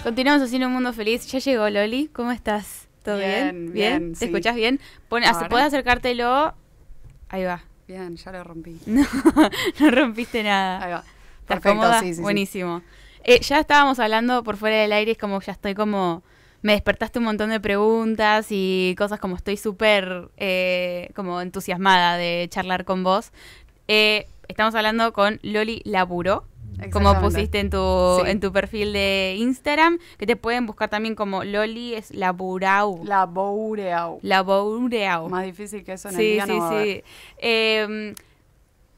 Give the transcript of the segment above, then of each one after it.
Continuamos haciendo un mundo feliz. Ya llegó Loli. ¿Cómo estás? ¿Todo bien? Bien. bien, ¿Te escuchás bien? ¿Puedes acercártelo? Ahí va. Bien, ya lo rompí. No, no rompiste nada. Ahí va. Perfecto, Buenísimo. Eh, ya estábamos hablando por fuera del aire, es como ya estoy como. Me despertaste un montón de preguntas y cosas como estoy súper eh, como entusiasmada de charlar con vos. Eh, estamos hablando con Loli Laburo, como pusiste en tu, en tu perfil de Instagram, que te pueden buscar también como Loli es la Burau. La Más difícil que eso en el día Sí, sí, em,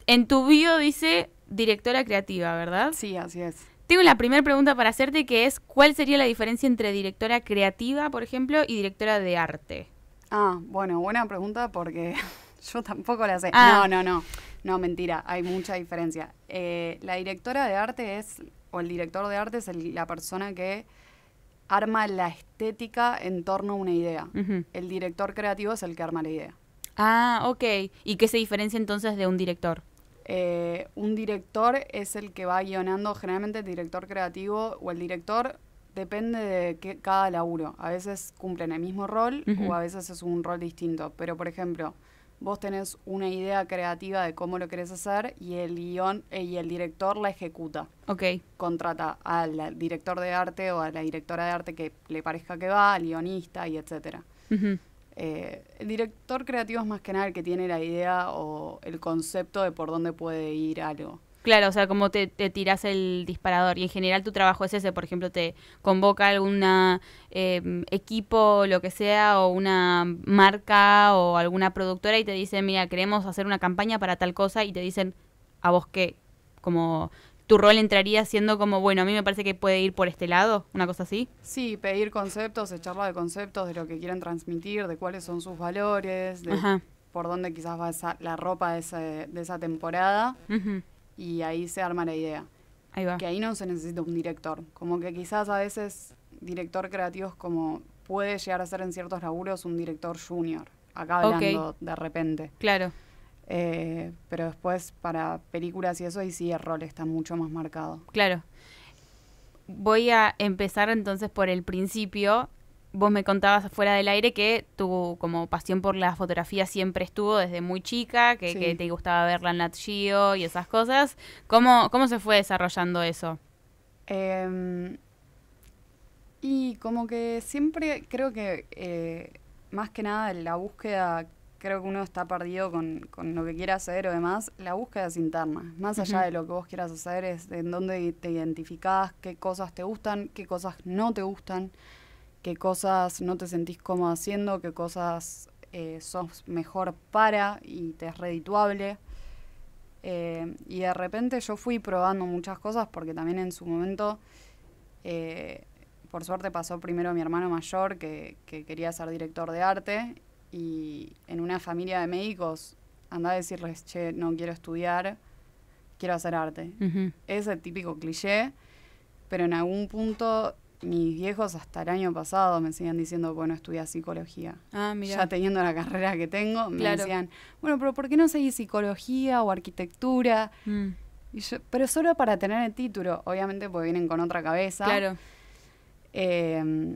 en tu bio dice directora creativa, ¿verdad? Sí, así es. Tengo la primera pregunta para hacerte que es, ¿cuál sería la diferencia entre directora creativa, por ejemplo, y directora de arte? Ah, bueno, buena pregunta porque yo tampoco la sé. Ah. No, no, no. No, mentira, hay mucha diferencia. Eh, la directora de arte es, o el director de arte es la persona que arma la estética en torno a una idea. El director creativo es el que arma la idea. Ah, ok. ¿Y qué se diferencia entonces de un director? Eh, un director es el que va guionando, generalmente el director creativo o el director depende de qué cada laburo. A veces cumplen el mismo rol o a veces es un rol distinto. Pero, por ejemplo, vos tenés una idea creativa de cómo lo querés hacer y el guión eh, y el director la ejecuta. Ok. Contrata al director de arte o a la directora de arte que le parezca que va, al guionista y etcétera. Eh, el director creativo es más que nada el que tiene la idea o el concepto de por dónde puede ir algo. Claro, o sea, cómo te, tiras el disparador. Y en general tu trabajo es ese, por ejemplo, te convoca algún em, equipo, lo que sea, o una marca o alguna productora y te dicen, mira, queremos hacer una campaña para tal cosa y te dicen, a vos qué, como tu rol entraría siendo como, bueno, a mí me parece que puede ir por este lado, una cosa así. Sí, pedir conceptos, echarla de conceptos de lo que quieren transmitir, de cuáles son sus valores, de por dónde quizás va la ropa de esa, temporada y ahí se arma la idea. Ahí va. Que ahí no se necesita un director. Como que quizás a veces director creativo es como puede llegar a ser en ciertos laburos un director junior. Acá hablando de repente. Claro. Eh, pero después para películas y eso, ahí sí el rol está mucho más marcado. Claro. Voy a empezar entonces por el principio vos me contabas afuera del aire que tu como pasión por la fotografía siempre estuvo desde muy chica, que, te gustaba verla en Nat y esas cosas. ¿Cómo, cómo se fue desarrollando eso? Em, y como que siempre creo que eh, más que nada la búsqueda, creo que uno está perdido con, lo que quiera hacer o demás, la búsqueda es interna. Más allá de lo que vos quieras hacer, es en dónde te identificás, qué cosas te gustan, qué cosas no te gustan qué cosas no te sentís cómodo haciendo, qué cosas eh, sos mejor para y te es redituable. Eh, y de repente yo fui probando muchas cosas porque también en su momento, eh, por suerte pasó primero mi hermano mayor que, quería ser director de arte y en una familia de médicos anda a decirles, che, no quiero estudiar, quiero hacer arte. es el típico cliché, pero en algún punto mis viejos hasta el año pasado me seguían diciendo, bueno, estudia psicología. Ah, mira. Ya teniendo la carrera que tengo, me decían, bueno, pero ¿por qué no seguís psicología o arquitectura? Mm. pero solo para tener el título, obviamente porque vienen con otra cabeza. Claro. Eh,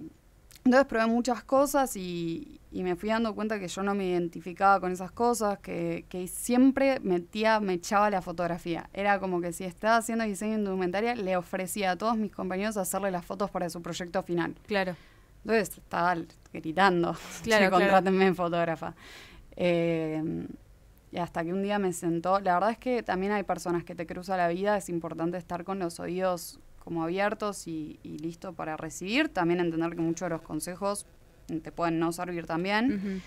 entonces probé muchas cosas y, me fui dando cuenta que yo no me identificaba con esas cosas, que, siempre metía, me echaba la fotografía. Era como que si estaba haciendo diseño indumentaria, le ofrecía a todos mis compañeros hacerle las fotos para su proyecto final. Claro. Entonces estaba gritando, claro, che, contrátenme fotógrafa. Eh, y hasta que un día me sentó, la verdad es que también hay personas que te cruzan la vida, es importante estar con los oídos como abiertos y, listos listo para recibir. También entender que muchos de los consejos te pueden no servir también.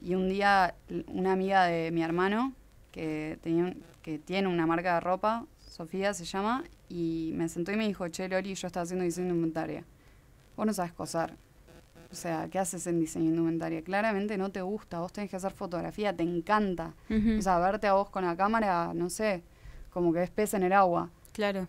Y un día una amiga de mi hermano, que, tenía, que tiene una marca de ropa, Sofía se llama, y me sentó y me dijo, che, Lori, yo estaba haciendo diseño de inventaria. Vos no sabes cosar. O sea, ¿qué haces en diseño de indumentaria? Claramente no te gusta, vos tenés que hacer fotografía, te encanta. O sea, verte a vos con la cámara, no sé, como que ves pez en el agua. Claro.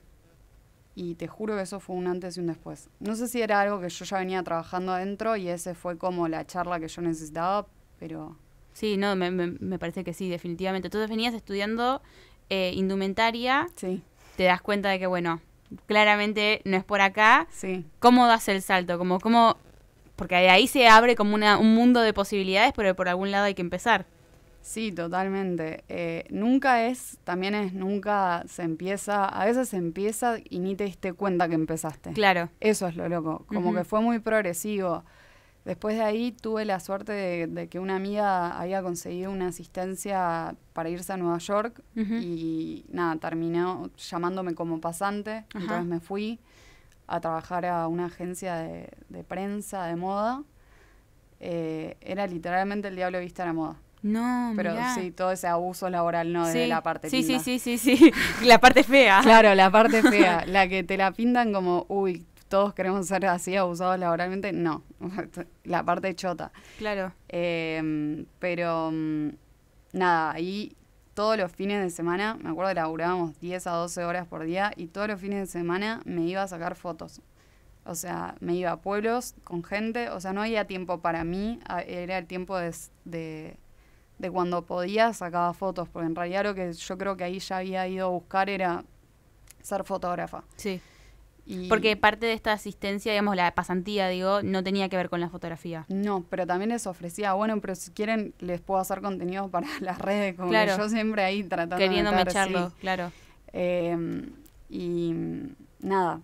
Y te juro que eso fue un antes y un después. No sé si era algo que yo ya venía trabajando adentro y ese fue como la charla que yo necesitaba, pero... Sí, no, me, me, parece que sí, definitivamente. Entonces venías estudiando eh, indumentaria. Sí. Te das cuenta de que, bueno, claramente no es por acá. Sí. ¿Cómo das el salto? Como, ¿Cómo...? Porque ahí se abre como un mundo de posibilidades, pero por algún lado hay que empezar. Sí, totalmente. Eh, nunca es, también es, nunca se empieza, a veces se empieza y ni te diste cuenta que empezaste. Claro. Eso es lo loco, como que fue muy progresivo. Después de ahí tuve la suerte de, que una amiga había conseguido una asistencia para irse a Nueva York y nada, terminó llamándome como pasante, entonces me fui a trabajar a una agencia de, prensa de moda. Eh, era literalmente el diablo vista a la moda. No, Pero sí, todo ese abuso laboral, no, de la parte sí, Sí, sí, sí, sí, la parte fea. Claro, la parte fea, la que te la pintan como, uy, todos queremos ser así abusados laboralmente, no, la parte chota. Claro. Em, pero, mm, nada, ahí todos los fines de semana, me acuerdo que laburábamos 10 a 12 horas por día y todos los fines de semana me iba a sacar fotos. O sea, me iba a pueblos con gente, o sea, no había tiempo para mí, era el tiempo de de cuando podía sacaba fotos, porque en realidad lo que yo creo que ahí ya había ido a buscar era ser fotógrafa. Sí. porque parte de esta asistencia, digamos, la pasantía, digo, no tenía que ver con la fotografía. No, pero también les ofrecía, bueno, pero si quieren les puedo hacer contenido para las redes, como yo siempre ahí tratando de de... echarlo, claro. Em, y nada,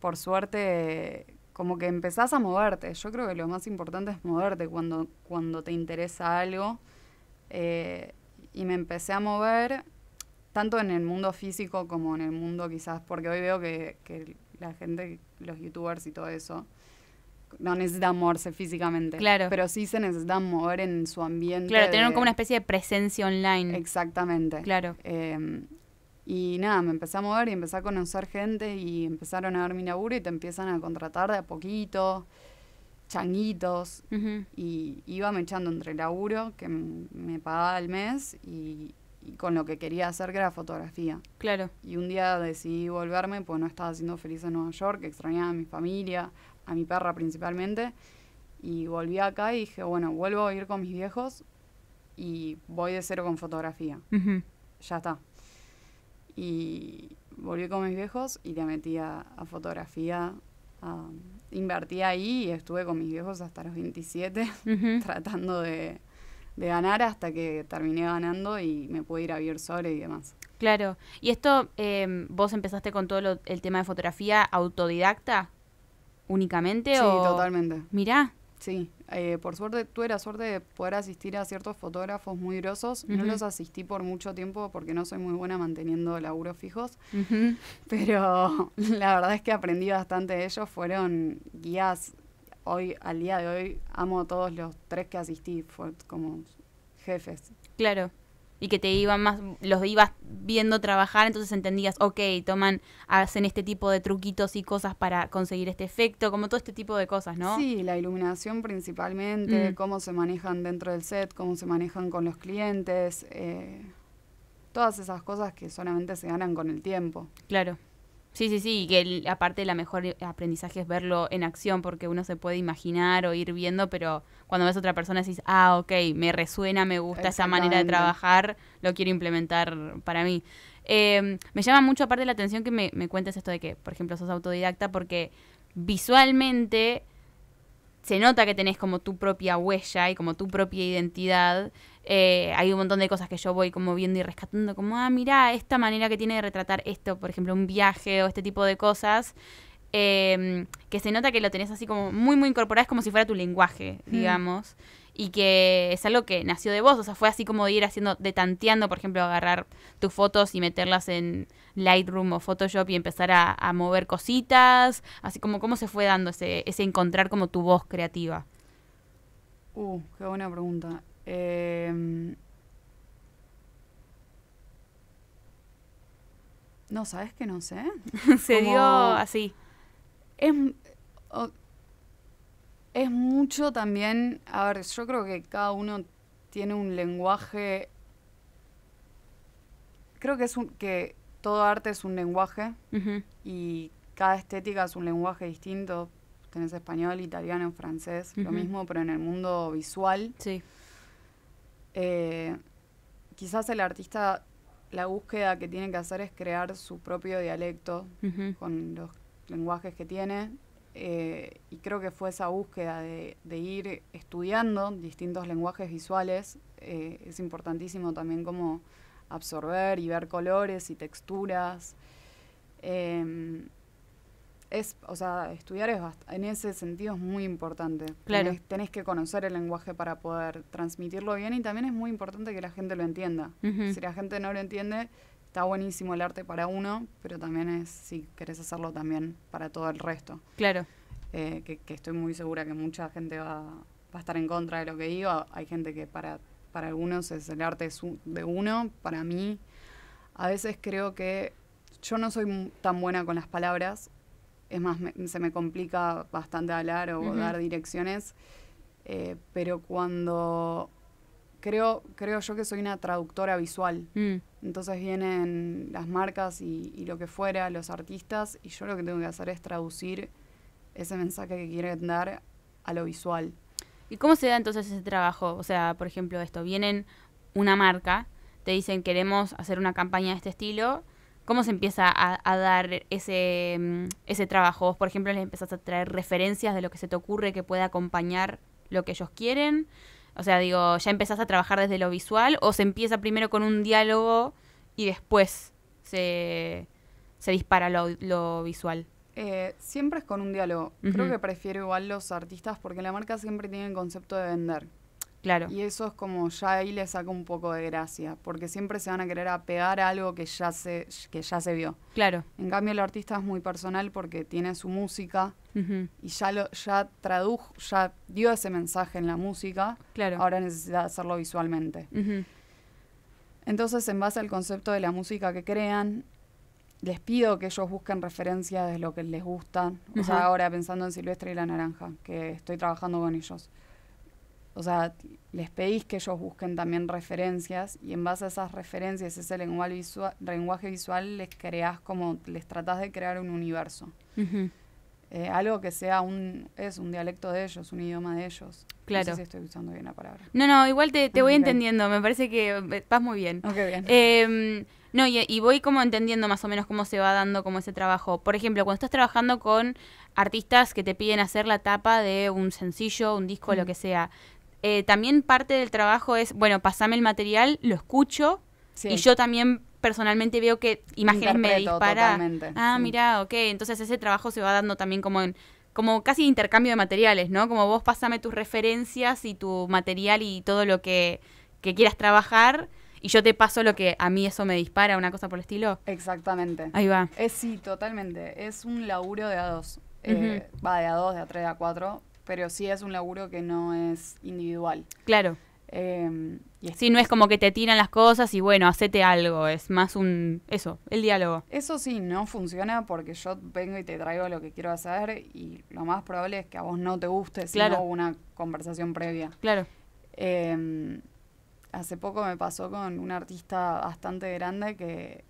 por suerte, como que empezás a moverte. Yo creo que lo más importante es moverte cuando, cuando te interesa algo. Eh, y me empecé a mover tanto en el mundo físico como en el mundo quizás, porque hoy veo que, la gente, los youtubers y todo eso, no necesitan moverse físicamente. Claro. Pero sí se necesitan mover en su ambiente. Claro, tener como una especie de presencia online. Exactamente. Claro. Em, y nada, me empecé a mover y empecé a conocer gente y empezaron a ver mi laburo y te empiezan a contratar de a poquito changuitos y iba me echando entre el laburo que me pagaba al mes y, con lo que quería hacer que era fotografía. Claro. Y un día decidí volverme, pues no estaba siendo feliz en Nueva York, extrañaba a mi familia, a mi perra principalmente. Y volví acá y dije, bueno, vuelvo a ir con mis viejos y voy de cero con fotografía. Ya está. Y volví con mis viejos y le metí a fotografía Um, invertí ahí y estuve con mis viejos hasta los 27 tratando de, ganar hasta que terminé ganando y me pude ir a vivir sobre y demás. Claro. ¿Y esto, em, vos empezaste con todo el tema de fotografía autodidacta únicamente? Sí, totalmente. Mirá. Sí. Eh, por suerte tuve la suerte de poder asistir a ciertos fotógrafos muy grosos. No los asistí por mucho tiempo porque no soy muy buena manteniendo laburos fijos, pero la verdad es que aprendí bastante de ellos. Fueron guías, hoy al día de hoy amo a todos los tres que asistí, fueron como jefes. Claro y que te iban más, los ibas viendo trabajar, entonces entendías, ok, toman, hacen este tipo de truquitos y cosas para conseguir este efecto, como todo este tipo de cosas, ¿no? Sí, la iluminación principalmente, mm. cómo se manejan dentro del set, cómo se manejan con los clientes, eh, todas esas cosas que solamente se ganan con el tiempo. Claro. Sí, sí, sí, y que aparte la mejor eh, aprendizaje es verlo en acción, porque uno se puede imaginar o ir viendo, pero cuando ves a otra persona decís, ah, ok, me resuena, me gusta esa manera de trabajar, lo quiero implementar para mí. Eh, me llama mucho aparte la atención que me, me cuentes esto de que, por ejemplo, sos autodidacta, porque visualmente se nota que tenés como tu propia huella y como tu propia identidad. Eh, hay un montón de cosas que yo voy como viendo y rescatando, como, ah, mira, esta manera que tiene de retratar esto, por ejemplo, un viaje o este tipo de cosas, em, que se nota que lo tenés así como muy, muy incorporado, es como si fuera tu lenguaje, mm. digamos, y que es algo que nació de vos, o sea, fue así como de ir haciendo, de tanteando, por ejemplo, agarrar tus fotos y meterlas en Lightroom o Photoshop y empezar a, mover cositas, así como cómo se fue dando ese, ese encontrar como tu voz creativa. Uh, qué buena pregunta. Em, no, ¿sabes que no sé? Se dio así. Es, es mucho también, a ver, yo creo que cada uno tiene un lenguaje, creo que es un, que todo arte es un lenguaje y cada estética es un lenguaje distinto. Tenés español, italiano, francés, lo mismo, pero en el mundo visual. Sí. Eh, quizás el artista, la búsqueda que tiene que hacer es crear su propio dialecto con los lenguajes que tiene. Eh, y creo que fue esa búsqueda de, ir estudiando distintos lenguajes visuales. Eh, es importantísimo también como absorber y ver colores y texturas es, o sea, estudiar es en ese sentido es muy importante. Tenés, que conocer el lenguaje para poder transmitirlo bien y también es muy importante que la gente lo entienda. Si la gente no lo entiende, está buenísimo el arte para uno, pero también es si querés hacerlo también para todo el resto. Claro. Eh, que, estoy muy segura que mucha gente va, a estar en contra de lo que digo. Hay gente que para, para algunos es el arte de uno, para mí a veces creo que yo no soy tan buena con las palabras es más, se me complica bastante hablar o dar direcciones, eh, pero cuando creo, creo yo que soy una traductora visual, mm. entonces vienen las marcas y, y, lo que fuera, los artistas, y yo lo que tengo que hacer es traducir ese mensaje que quieren dar a lo visual. ¿Y cómo se da entonces ese trabajo? O sea, por ejemplo, esto, vienen una marca, te dicen queremos hacer una campaña de este estilo, ¿Cómo se empieza a, dar ese, mm, ese trabajo? ¿Vos, por ejemplo, les empezás a traer referencias de lo que se te ocurre que pueda acompañar lo que ellos quieren? O sea, digo, ¿ya empezás a trabajar desde lo visual o se empieza primero con un diálogo y después se, se dispara lo, visual? Eh, siempre es con un diálogo. Creo que prefiero igual los artistas porque la marca siempre tiene el concepto de vender. Y eso es como ya ahí le saca un poco de gracia, porque siempre se van a querer apegar a algo que ya se, que ya se vio. Claro. En cambio, el artista es muy personal porque tiene su música y ya lo, ya tradujo, ya dio ese mensaje en la música. Claro. Ahora necesita hacerlo visualmente. Entonces, en base al concepto de la música que crean, les pido que ellos busquen referencias de lo que les gusta. O sea, ahora pensando en Silvestre y la Naranja, que estoy trabajando con ellos. O sea, les pedís que ellos busquen también referencias y en base a esas referencias, ese lenguaje visual, lenguaje visual les creas como, les tratás de crear un universo. Eh, algo que sea un, es un dialecto de ellos, un idioma de ellos. Claro. No sé si estoy usando bien la palabra. No, no, igual te, voy entendiendo, me parece que eh, vas muy bien. bien. Em, no, y, voy como entendiendo más o menos cómo se va dando como ese trabajo. Por ejemplo, cuando estás trabajando con artistas que te piden hacer la tapa de un sencillo, un disco, lo que sea, eh, también parte del trabajo es, bueno, pasame el material, lo escucho y yo también personalmente veo que imágenes me dispara. Totalmente, ah, mira, ok. Entonces ese trabajo se va dando también como en como casi intercambio de materiales, ¿no? Como vos pasame tus referencias y tu material y todo lo que, que quieras trabajar y yo te paso lo que a mí eso me dispara, una cosa por el estilo. Exactamente. Ahí va. Es eh, sí, totalmente. Es un laburo de a dos. Eh, va de a dos, de a tres, de a cuatro, pero sí es un laburo que no es individual. Claro. Em, y sí, no es como que te tiran las cosas y bueno, hacete algo, es más un... Eso, el diálogo. Eso sí, no funciona porque yo vengo y te traigo lo que quiero hacer y lo más probable es que a vos no te guste, sino claro. una conversación previa. Claro. Em, hace poco me pasó con un artista bastante grande que,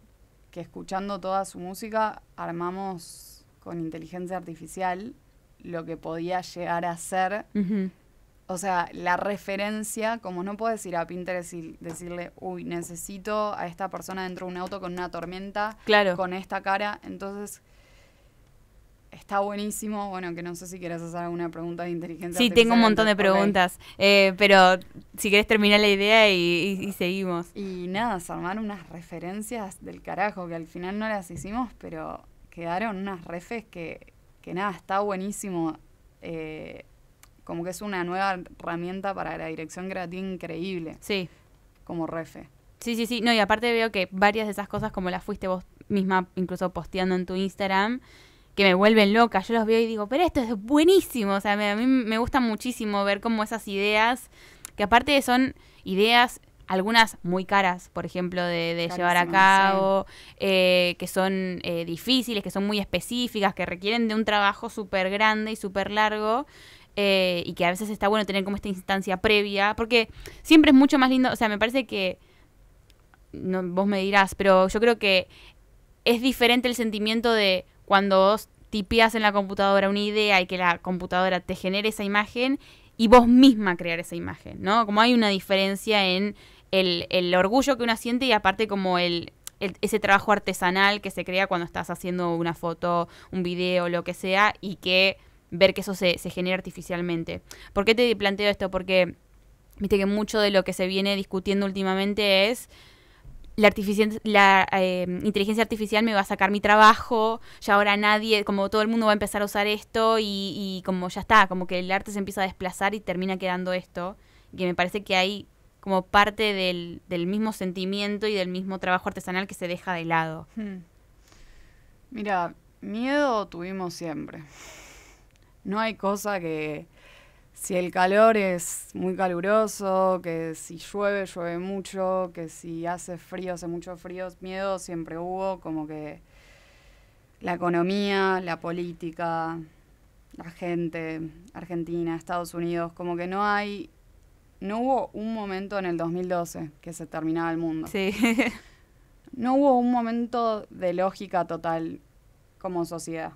que escuchando toda su música armamos con inteligencia artificial lo que podía llegar a ser. O sea, la referencia, como no puedes ir a Pinterest y decirle, uy, necesito a esta persona dentro de un auto con una tormenta, claro. con esta cara. Entonces, está buenísimo. Bueno, que no sé si quieres hacer alguna pregunta de inteligencia. Sí, tengo un montón de preguntas, eh, pero si quieres terminar la idea y, seguimos. Y nada, se armaron unas referencias del carajo que al final no las hicimos, pero quedaron unas refes que que nada, está buenísimo. Eh, como que es una nueva herramienta para la dirección creativa increíble. Sí. Como refe. Sí, sí, sí. No, y aparte veo que varias de esas cosas, como las fuiste vos misma incluso posteando en tu Instagram, que me vuelven loca. Yo los veo y digo, pero esto es buenísimo. O sea, a mí me gusta muchísimo ver cómo esas ideas, que aparte son ideas algunas muy caras, por ejemplo, de, llevar a cabo, eh, que son eh, difíciles, que son muy específicas, que requieren de un trabajo súper grande y súper largo. Eh, y que a veces está bueno tener como esta instancia previa, porque siempre es mucho más lindo, o sea, me parece que, vos me dirás, pero yo creo que es diferente el sentimiento de cuando vos tipeas en la computadora una idea y que la computadora te genere esa imagen y vos misma crear esa imagen, ¿no? Como hay una diferencia en el, el orgullo que uno siente y aparte como el, ese trabajo artesanal que se crea cuando estás haciendo una foto, un video, lo que sea, y que ver que eso se, genera artificialmente. ¿Por qué te planteo esto? Porque, viste que mucho de lo que se viene discutiendo últimamente es la, la eh, inteligencia artificial me va a sacar mi trabajo, ya ahora nadie, como todo el mundo va a empezar a usar esto y, y, como ya está, como que el arte se empieza a desplazar y termina quedando esto, que me parece que hay como parte del, mismo sentimiento y del mismo trabajo artesanal que se deja de lado. Hmm. Mira, miedo tuvimos siempre. No hay cosa que si el calor es muy caluroso, que si llueve, llueve mucho, que si hace frío, hace mucho frío, miedo siempre hubo, como que la economía, la política, la gente, Argentina, Estados Unidos, como que no hay no hubo un momento en el 2012 que se terminaba el mundo. Sí. no hubo un momento de lógica total como sociedad.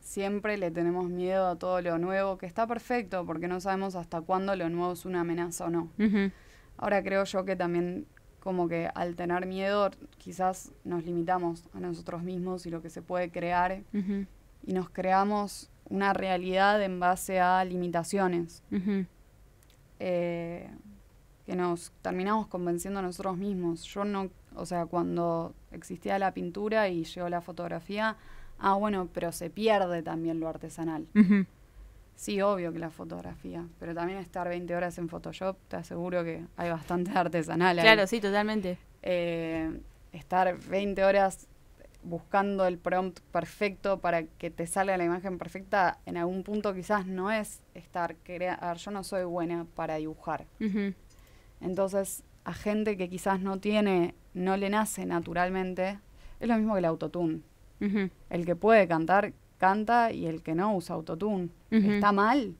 Siempre le tenemos miedo a todo lo nuevo, que está perfecto porque no sabemos hasta cuándo lo nuevo es una amenaza o no. Ahora creo yo que también como que al tener miedo quizás nos limitamos a nosotros mismos y lo que se puede crear y nos creamos una realidad en base a limitaciones. Eh, que nos terminamos convenciendo nosotros mismos. Yo no, o sea, cuando existía la pintura y llegó la fotografía, ah, bueno, pero se pierde también lo artesanal. Sí, obvio que la fotografía, pero también estar 20 horas en Photoshop, te aseguro que hay bastante artesanal. Claro, sí, totalmente. Eh, estar 20 horas buscando el prompt perfecto para que te salga la imagen perfecta, en algún punto quizás no es estar, a ver, yo no soy buena para dibujar. Entonces, a gente que quizás no tiene, no le nace naturalmente, es lo mismo que el autotune. El que puede cantar, canta y el que no usa autotune. ¿Está mal?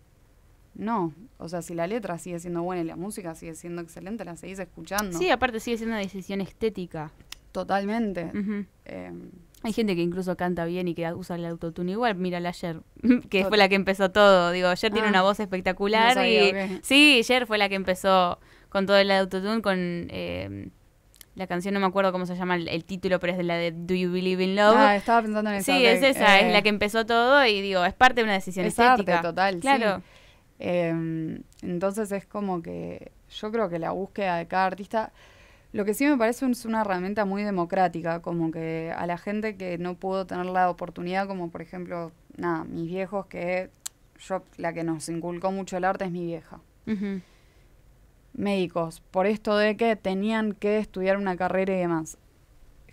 No, o sea, si la letra sigue siendo buena y la música sigue siendo excelente, la seguís escuchando. Sí, aparte sigue siendo una decisión estética. Totalmente. Em, hay gente que incluso canta bien y que usa el autotune igual. Mírala ayer, que fue la que empezó todo. Digo, ayer tiene ah. una voz espectacular. y, Sí, ayer fue la que empezó con todo el autotune, con em, la canción, no me acuerdo cómo se llama el, título, pero es de la de Do You Believe in Love. Ah, estaba pensando en Sí, es esa, es la eh. que empezó todo y digo, es parte de una decisión es estética. total, claro. Em, entonces es como que yo creo que la búsqueda de cada artista lo que sí me parece es una herramienta muy democrática, como que a la gente que no pudo tener la oportunidad, como por ejemplo, nada, mis viejos, que yo, la que nos inculcó mucho el arte es mi vieja. Médicos, por esto de que tenían que estudiar una carrera y demás.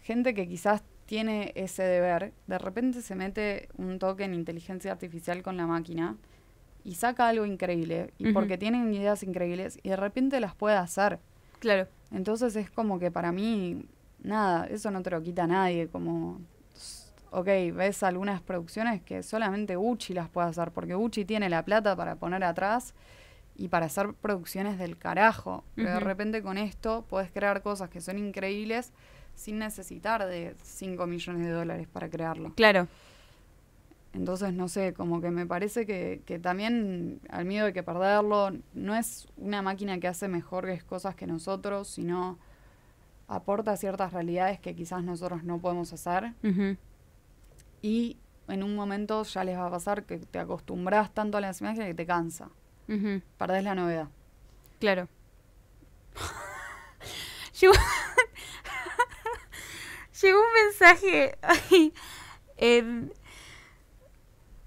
Gente que quizás tiene ese deber, de repente se mete un toque en inteligencia artificial con la máquina y saca algo increíble, y porque tienen ideas increíbles, y de repente las puede hacer. Claro entonces es como que para mí, nada, eso no te lo quita nadie, como, ok, ves algunas producciones que solamente Uchi las puede hacer, porque Uchi tiene la plata para poner atrás y para hacer producciones del carajo. Pero de repente con esto puedes crear cosas que son increíbles sin necesitar de 5 millones de dólares para crearlo. Claro. Entonces, no sé, como que me parece que, también al miedo de que perderlo, no es una máquina que hace mejores cosas que nosotros, sino aporta ciertas realidades que quizás nosotros no podemos hacer. Y en un momento ya les va a pasar que te acostumbras tanto a la imágenes que te cansa. Uh la novedad. Claro. llegó, un mensaje eh,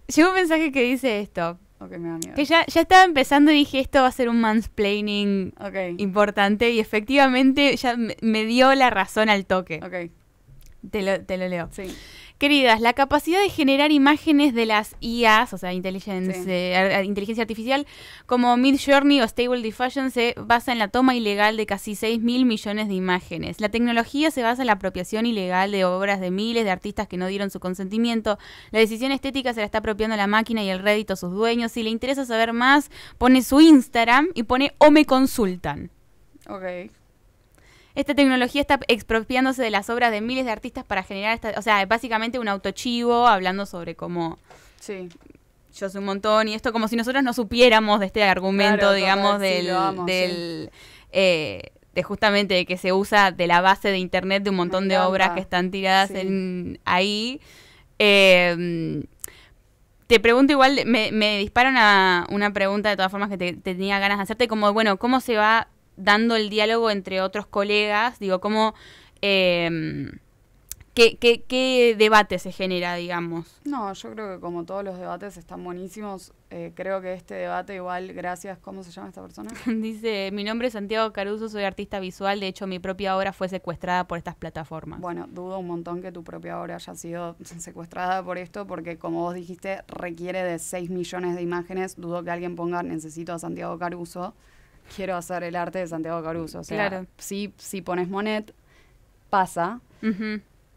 llegó un mensaje que dice esto. me da Que ya, estaba empezando y dije, esto va a ser un mansplaining importante. Y efectivamente ya me, dio la razón al toque. Ok. Te lo, te lo leo. Sí. Queridas, la capacidad de generar imágenes de las IAs, o sea, inteligencia eh, inteligencia artificial, como Mid Journey o Stable Diffusion, se basa en la toma ilegal de casi 6 mil millones de imágenes. La tecnología se basa en la apropiación ilegal de obras de miles de artistas que no dieron su consentimiento. La decisión estética se la está apropiando la máquina y el rédito a sus dueños. Si le interesa saber más, pone su Instagram y pone o me consultan. Ok. Esta tecnología está expropiándose de las obras de miles de artistas para generar esta, o sea, básicamente un autochivo hablando sobre cómo sí. yo soy un montón y esto como si nosotros no supiéramos de este argumento, digamos, del, eh, de justamente que se usa de la base de internet de un montón de obras que están tiradas en ahí. Em, te pregunto igual, me, me dispara una, pregunta de todas formas que tenía ganas de hacerte, como, bueno, ¿cómo se va dando el diálogo entre otros colegas? Digo, ¿cómo... Em, ¿Qué, qué, debate se genera, digamos? No, yo creo que como todos los debates están buenísimos, eh, creo que este debate igual, gracias, ¿cómo se llama esta persona? Dice, mi nombre es Santiago Caruso, soy artista visual, de hecho mi propia obra fue secuestrada por estas plataformas. Bueno, dudo un montón que tu propia obra haya sido secuestrada por esto, porque como vos dijiste, requiere de 6 millones de imágenes, dudo que alguien ponga necesito a Santiago Caruso quiero hacer el arte de Santiago Caruso. O sea, sí, si pones Monet, pasa.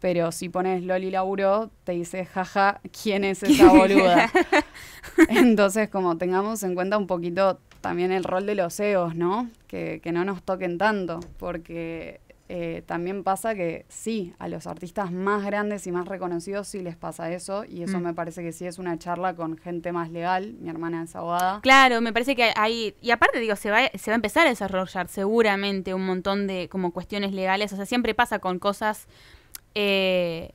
Pero si pones Loli Lauro, te dice, jaja, ¿quién es esa boluda? Entonces, como tengamos en cuenta un poquito también el rol de los CEOs, ¿no? Que, que no nos toquen tanto, porque eh, también pasa que sí, a los artistas más grandes y más reconocidos sí les pasa eso, y eso mm. me parece que sí es una charla con gente más legal, mi hermana es abogada. Claro, me parece que hay, y aparte digo, se va, se va a empezar a desarrollar seguramente un montón de como cuestiones legales, o sea, siempre pasa con cosas... Eh,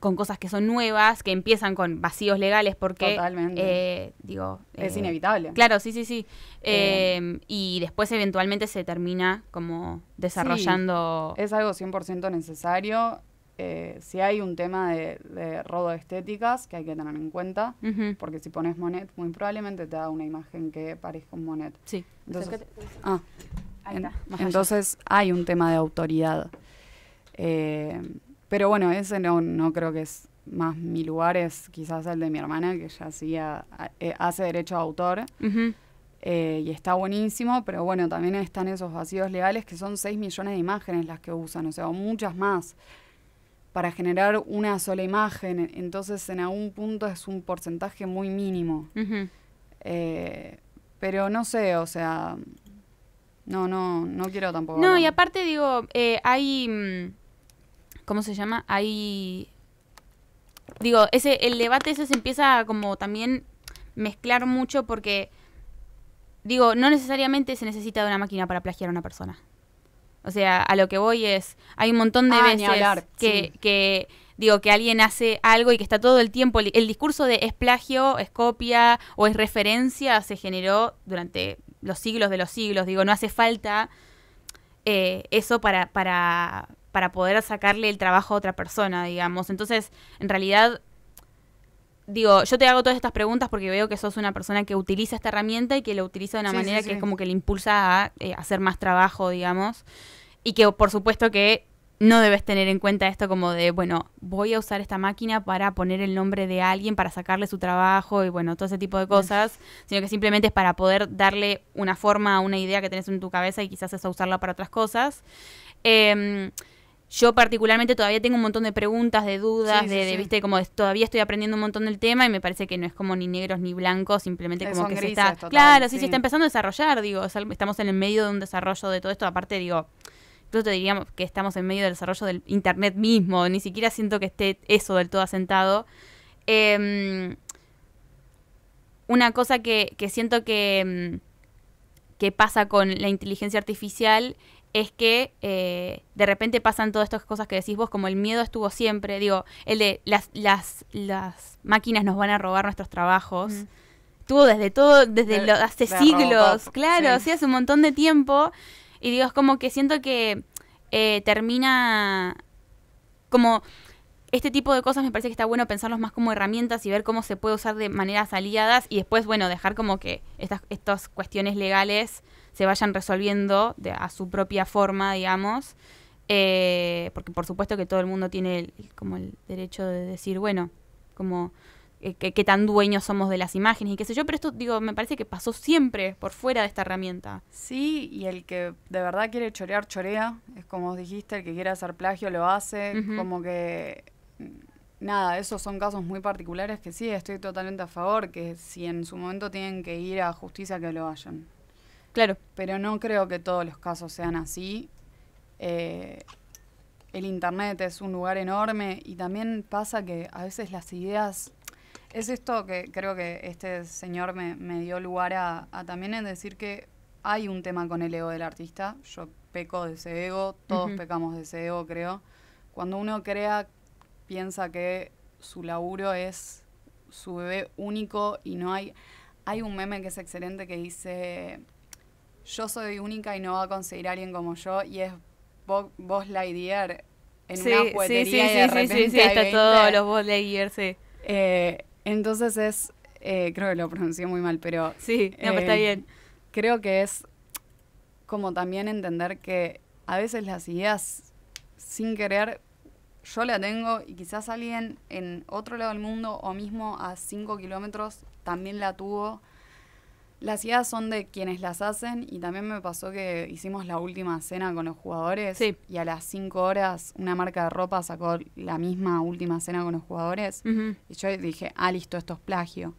con cosas que son nuevas, que empiezan con vacíos legales, porque. Totalmente. Eh, digo. Es eh, inevitable. Claro, sí, sí, sí. Eh. Em, y después, eventualmente, se termina como desarrollando. es algo 100% necesario. si hay un tema de, de, estéticas que hay que tener en cuenta, porque si pones Monet, muy probablemente te da una imagen que parezca un Monet. Sí. Entonces, ah, entonces hay un tema de autoridad. Eh, pero bueno, ese no, no creo que es más mi lugar, es quizás el de mi hermana, que ya sí eh, hace derecho a autor. Eh, y está buenísimo, pero bueno, también están esos vacíos legales que son 6 millones de imágenes las que usan, o sea, muchas más para generar una sola imagen. Entonces, en algún punto es un porcentaje muy mínimo. Eh, pero no sé, o sea, no, no, no quiero tampoco. No, y aparte digo, hay mm, ¿Cómo se llama? Hay... Digo, ese, el debate ese se empieza a como también mezclar mucho porque... Digo, no necesariamente se necesita de una máquina para plagiar a una persona. O sea, a lo que voy es, hay un montón de ah, veces que, digo, que alguien hace algo y que está todo el tiempo, el, discurso de es plagio, es copia o es referencia se generó durante los siglos de los siglos. Digo, no hace falta eh, eso para, para, para poder sacarle el trabajo a otra persona, digamos. Entonces, en realidad, digo, yo te hago todas estas preguntas porque veo que sos una persona que utiliza esta herramienta y que la utiliza de una manera que es como que le impulsa a eh, hacer más trabajo, digamos. Y que por supuesto que no debes tener en cuenta esto como de, bueno, voy a usar esta máquina para poner el nombre de alguien, para sacarle su trabajo y bueno, todo ese tipo de cosas, sino que simplemente es para poder darle una forma a una idea que tenés en tu cabeza y quizás a usarla para otras cosas. Em, yo particularmente todavía tengo un montón de preguntas, de dudas, de, viste, como todavía estoy aprendiendo un montón del tema y me parece que no es como ni negros ni blancos, simplemente eh, como que se está... claro, sí, se está empezando a desarrollar, digo, estamos en el medio de un desarrollo de todo esto, aparte digo... Incluso te diríamos que estamos en medio del desarrollo del Internet mismo, ni siquiera siento que esté eso del todo asentado. Em, una cosa que, siento que, mm, que pasa con la inteligencia artificial es que eh, de repente pasan todas estas cosas que decís vos, como el miedo estuvo siempre, digo, el de las, las, las máquinas nos van a robar nuestros trabajos. Estuvo mm. desde todo, desde hace siglos, claro, sí. hace un montón de tiempo. Y digo, es como que siento que eh, termina como este tipo de cosas me parece que está bueno pensarlos más como herramientas y ver cómo se puede usar de maneras aliadas y después, bueno, dejar como que estas, estas cuestiones legales se vayan resolviendo a su propia forma, digamos. Eh, porque por supuesto que todo el mundo tiene como el derecho de decir, bueno, como eh, qué tan dueños somos de las imágenes y qué sé yo, pero esto digo, me parece que pasó siempre por fuera de esta herramienta. Sí, y el que de verdad quiere chorear, chorea, es como dijiste, el que quiere hacer plagio lo hace, como que nada, esos son casos muy particulares que sí, estoy totalmente a favor, que si en su momento tienen que ir a justicia, que lo hayan. Claro. Pero no creo que todos los casos sean así. Eh, el Internet es un lugar enorme y también pasa que a veces las ideas... Es esto que creo que este señor me, dio lugar a, también en decir que hay un tema con el ego del artista. Yo peco de ese ego, todos pecamos de ese ego, creo. Cuando uno crea piensa que su laburo es su bebé único y no hay... Hay un meme que es excelente que dice, yo soy única y no va a conseguir a alguien como yo, y es vos la idea en una y de repente sí, está los vos Lightyear, sí. Eh, entonces es, eh, creo que lo pronuncié muy mal, pero... Sí, está eh, bien. Creo que es como también entender que a veces las ideas sin querer yo la tengo y quizás alguien en otro lado del mundo o mismo a 5 kilómetros también la tuvo. Las ideas son de quienes las hacen y también me pasó que hicimos la última cena con los jugadores y a las 5 horas una marca de ropa sacó la misma última cena con los jugadores y yo dije, ah, listo, esto es plagio.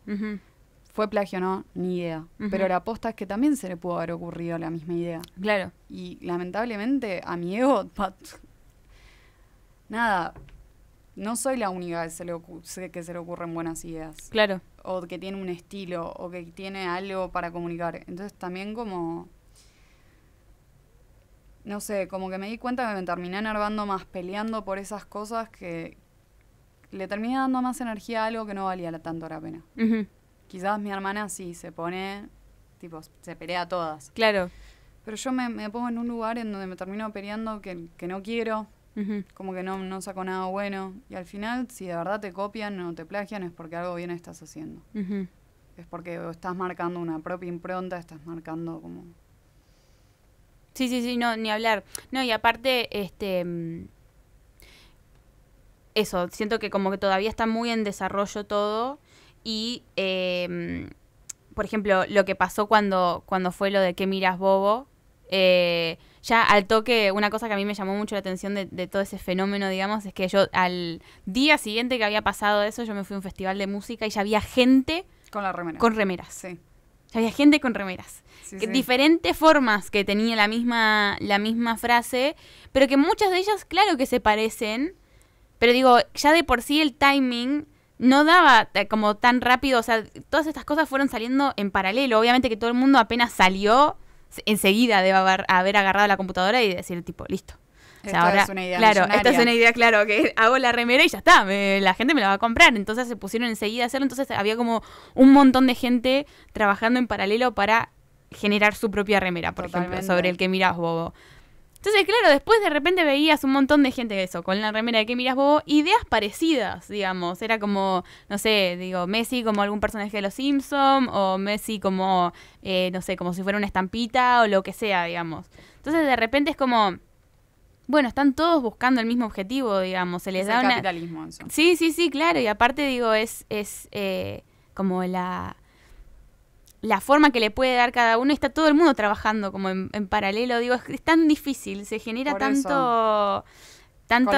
¿Fue plagio o no? Ni idea. Pero la aposta es que también se le pudo haber ocurrido la misma idea. Claro. Y lamentablemente a mi ego nada, no soy la única que se le, que se le ocurren buenas ideas. Claro. O que tiene un estilo, o que tiene algo para comunicar. Entonces también como... No sé, como que me di cuenta que me terminé enervando más peleando por esas cosas que le terminé dando más energía a algo que no valía tanto la pena. Quizás mi hermana sí se pone, tipo, se pelea a todas. Claro. Pero yo me, pongo en un lugar en donde me termino peleando que, que no quiero, como que no, no sacó nada bueno. Y al final, si de verdad te copian o te plagian, es porque algo bien estás haciendo. Es porque estás marcando una propia impronta, estás marcando como. Sí, sí, sí, no, ni hablar. No, y aparte, este. Mm, eso, siento que como que todavía está muy en desarrollo todo. Y, em, por ejemplo, lo que pasó cuando, cuando fue lo de ¿Qué miras, bobo? Eh, ya al toque, una cosa que a mí me llamó mucho la atención de, todo ese fenómeno, digamos, es que yo al día siguiente que había pasado eso, yo me fui a un festival de música y ya había gente con la Con remeras. Sí. Ya había gente con remeras. que, Diferentes formas que tenía la misma, la misma frase, pero que muchas de ellas, claro que se parecen, pero digo, ya de por sí el timing no daba eh, como tan rápido, o sea, todas estas cosas fueron saliendo en paralelo. Obviamente que todo el mundo apenas salió enseguida debe haber, agarrado la computadora y decir, tipo, listo, o ahora, es una idea claro, esta es una idea, claro, que hago la remera y ya está, la gente me la va a comprar. Entonces se pusieron enseguida a hacerlo, entonces había como un montón de gente trabajando en paralelo para generar su propia remera, por ejemplo, sobre el que mirás, Bobo. Entonces, claro, después de repente veías un montón de gente eso, con la remera de que miras vos, ideas parecidas, digamos. Era como, no sé, digo, Messi como algún personaje de los Simpsons, o Messi como, eh, no sé, como si fuera una estampita o lo que sea, digamos. Entonces, de repente es como, bueno, están todos buscando el mismo objetivo, digamos. Se les da una... capitalismo, Sí, sí, sí, claro. Y aparte, digo, es, es eh, como la la forma que le puede dar cada uno, está todo el mundo trabajando como en, paralelo, digo, es, tan difícil, se genera tanto... Tanto,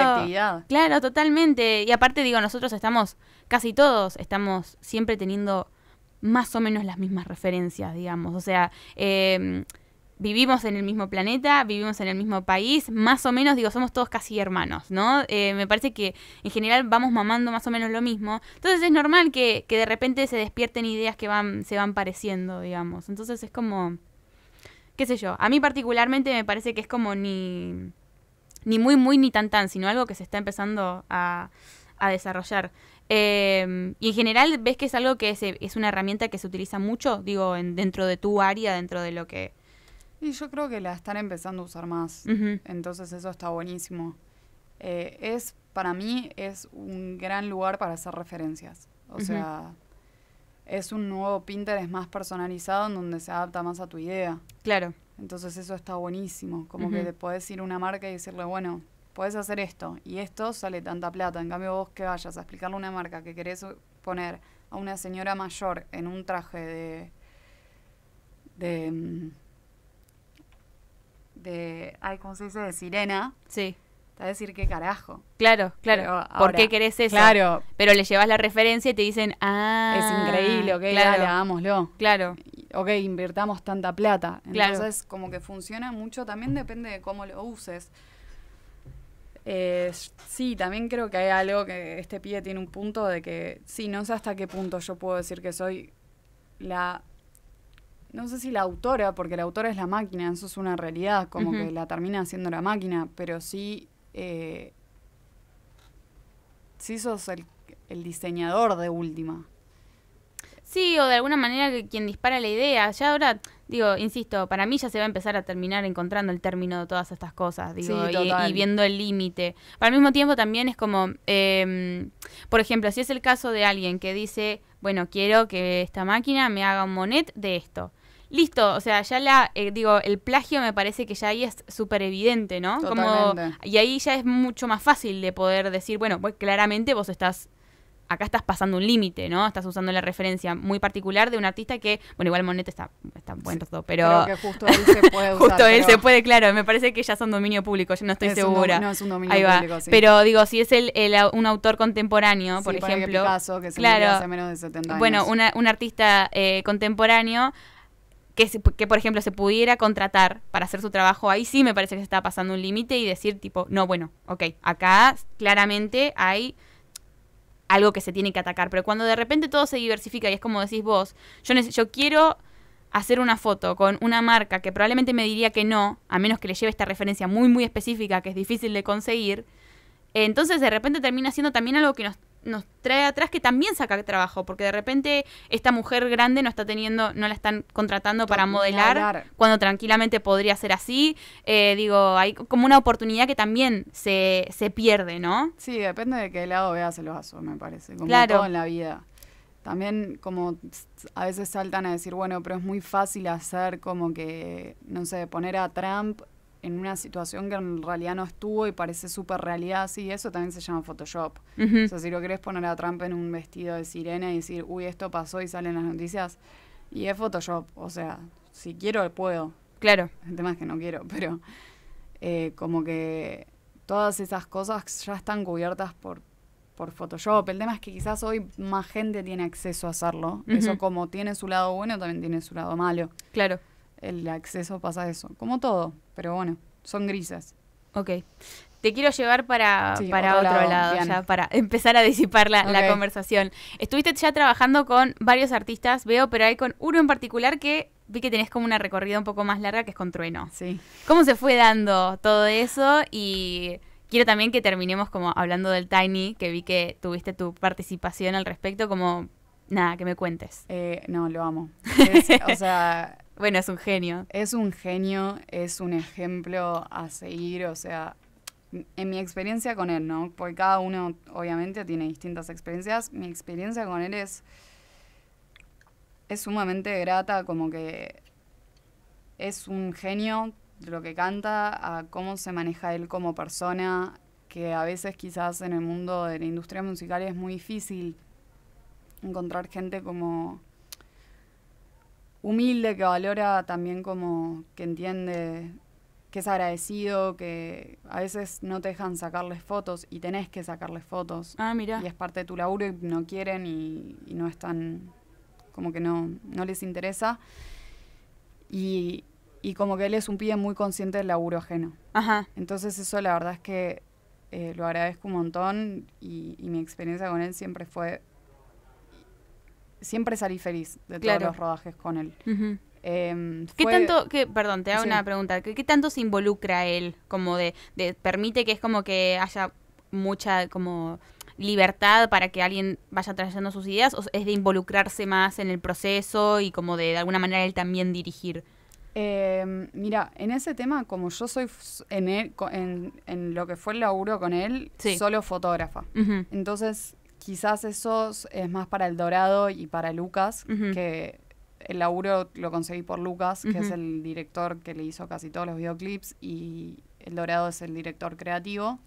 Claro, totalmente. Y aparte digo, nosotros estamos, casi todos estamos siempre teniendo más o menos las mismas referencias, digamos. O sea, eh, vivimos en el mismo planeta, vivimos en el mismo país, más o menos, digo, somos todos casi hermanos, ¿no? Eh, me parece que en general vamos mamando más o menos lo mismo. Entonces es normal que, que de repente se despierten ideas que van, se van pareciendo, digamos. Entonces es como, qué sé yo, a mí particularmente me parece que es como ni, ni muy, muy, ni tan, tan, sino algo que se está empezando a, desarrollar. Em, y en general, ¿ves que es algo que es, es una herramienta que se utiliza mucho, digo, en, dentro de tu área, dentro de lo que y yo creo que la están empezando a usar más. Entonces eso está buenísimo. Eh, es, para mí, es un gran lugar para hacer referencias. O sea, es un nuevo Pinterest más personalizado en donde se adapta más a tu idea. Claro. Entonces eso está buenísimo. Como que te podés ir a una marca y decirle, bueno, podés hacer esto. Y esto sale tanta plata. En cambio, vos que vayas a explicarle a una marca que querés poner a una señora mayor en un traje de... de mm, de, ay, ¿cómo se dice? De sirena. Sí. Te va a decir qué carajo. Claro, claro. ¿Por qué querés eso? Claro. Pero le llevas la referencia y te dicen, ah. Es increíble, ok, claro. dale, hagámoslo. Claro. Ok, invirtamos tanta plata. Entonces, como que funciona mucho, también depende de cómo lo uses. Eh, sí, también creo que hay algo que este pie tiene un punto de que, sí, no sé hasta qué punto yo puedo decir que soy la no sé si la autora, porque la autora es la máquina, eso es una realidad, como que la termina haciendo la máquina, pero sí, eh, sí sos el, diseñador de última. Sí, o de alguna manera que quien dispara la idea. Ya ahora, digo, insisto, para mí ya se va a empezar a terminar encontrando el término de todas estas cosas, digo, y, viendo el límite. al mismo tiempo también es como, em, por ejemplo, si es el caso de alguien que dice, bueno, quiero que esta máquina me haga un monet de esto listo, o sea, ya la, eh, digo, el plagio me parece que ya ahí es súper evidente, ¿no? Como, y ahí ya es mucho más fácil de poder decir, bueno, pues claramente vos estás acá estás pasando un límite, ¿no? Estás usando la referencia muy particular de un artista que, bueno, igual Monete está, está buen todo, pero... Creo que justo él se puede usar. justo él se puede, claro, me parece que ya son dominio público, yo no estoy segura. no, es un dominio Ahí va. público, Pero digo, si es el, un autor contemporáneo, por ejemplo... que claro, hace menos de 70 años. Bueno, una, un artista eh, contemporáneo que, por ejemplo, se pudiera contratar para hacer su trabajo, ahí sí me parece que se está pasando un límite y decir, tipo, no, bueno, ok, acá claramente hay algo que se tiene que atacar. Pero cuando de repente todo se diversifica y es como decís vos, yo, yo quiero hacer una foto con una marca que probablemente me diría que no, a menos que le lleve esta referencia muy, muy específica que es difícil de conseguir, entonces de repente termina siendo también algo que nos nos trae atrás que también saca trabajo, porque de repente esta mujer grande no está teniendo, no la están contratando para modelar, cuando tranquilamente podría ser así. Eh, digo, hay como una oportunidad que también se, se pierde, ¿no? Sí, depende de qué lado veas el vaso, me parece, como claro. todo en la vida. También como a veces saltan a decir, bueno, pero es muy fácil hacer como que, no sé, poner a Trump en una situación que en realidad no estuvo y parece súper realidad así, eso también se llama Photoshop. O sea, si lo querés poner a Trump en un vestido de sirena y decir, uy, esto pasó y salen las noticias, y es Photoshop, o sea, si quiero, puedo. Claro. El tema es que no quiero, pero eh, como que todas esas cosas ya están cubiertas por, por Photoshop. El tema es que quizás hoy más gente tiene acceso a hacerlo. Eso como tiene su lado bueno, también tiene su lado malo. Claro el acceso pasa eso. Como todo, pero bueno, son grises. Ok. Te quiero llevar para, para otro, lado, ya para empezar a disipar la, conversación. Estuviste ya trabajando con varios artistas, veo, pero hay con uno en particular que vi que tenés como una recorrida un poco más larga que es con Trueno. Sí. ¿Cómo se fue dando todo eso? Y quiero también que terminemos como hablando del Tiny, que vi que tuviste tu participación al respecto, como nada, que me cuentes. Eh, no, lo amo. o sea, bueno, es un genio. Es un genio, es un ejemplo a seguir, o sea, en mi experiencia con él, ¿no? Porque cada uno obviamente tiene distintas experiencias. Mi experiencia con él es es sumamente grata, como que es un genio lo que canta, a cómo se maneja él como persona, que a veces quizás en el mundo de la industria musical es muy difícil encontrar gente como humilde, que valora también como que entiende, que es agradecido, que a veces no te dejan sacarles fotos y tenés que sacarles fotos. Ah, mira. Y es parte de tu laburo y no quieren y, no están, como que no, no les interesa. Y, y como que él es un pibe muy consciente del laburo ajeno. Ajá. Entonces eso la verdad es que eh, lo agradezco un montón y, y mi experiencia con él siempre fue siempre salí feliz de todos los rodajes con él. Em, ¿Qué tanto, perdón, te hago una pregunta, ¿Qué, tanto se involucra él? Como de, permite que es como que haya mucha como libertad para que alguien vaya trayendo sus ideas o es de involucrarse más en el proceso y como de, alguna manera él también dirigir? Em, mira, en ese tema, como yo soy en, lo que fue el laburo con él, solo fotógrafa. Entonces, quizás eso es más para El Dorado y para Lucas, que el laburo lo conseguí por Lucas, que es el director que le hizo casi todos los videoclips, y El Dorado es el director creativo.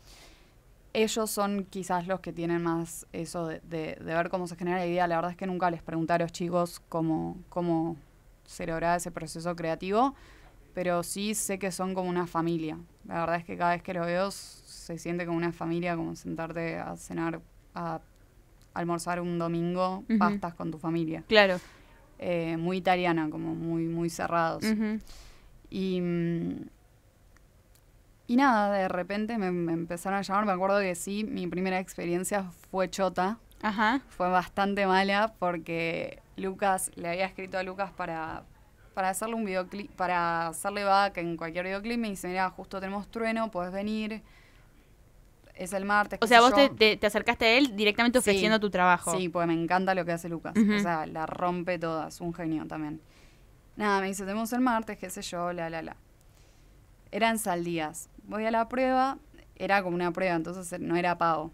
Ellos son quizás los que tienen más eso de, ver cómo se genera la idea. La verdad es que nunca les pregunté a los chicos cómo, cómo se logra ese proceso creativo, pero sí sé que son como una familia. La verdad es que cada vez que los veo se siente como una familia, como sentarte a cenar a almorzar un domingo pastas con tu familia. Claro. Eh, muy italiana, como muy, muy cerrados. Mm, y. nada, de repente me, empezaron a llamar. Me acuerdo que sí, mi primera experiencia fue chota. Ajá. Fue bastante mala porque Lucas, le había escrito a Lucas para, para hacerle un videoclip, para hacerle back en cualquier videoclip. Me dice, mira, justo tenemos trueno, puedes venir. Es el martes. O sea, vos te, acercaste a él directamente ofreciendo tu trabajo. Sí, porque me encanta lo que hace Lucas. O sea, la rompe es Un genio también. Nada, me dice, tenemos el martes, qué sé yo, la, la, la. eran Saldías. Voy a la prueba. Era como una prueba, entonces eh, no era pago.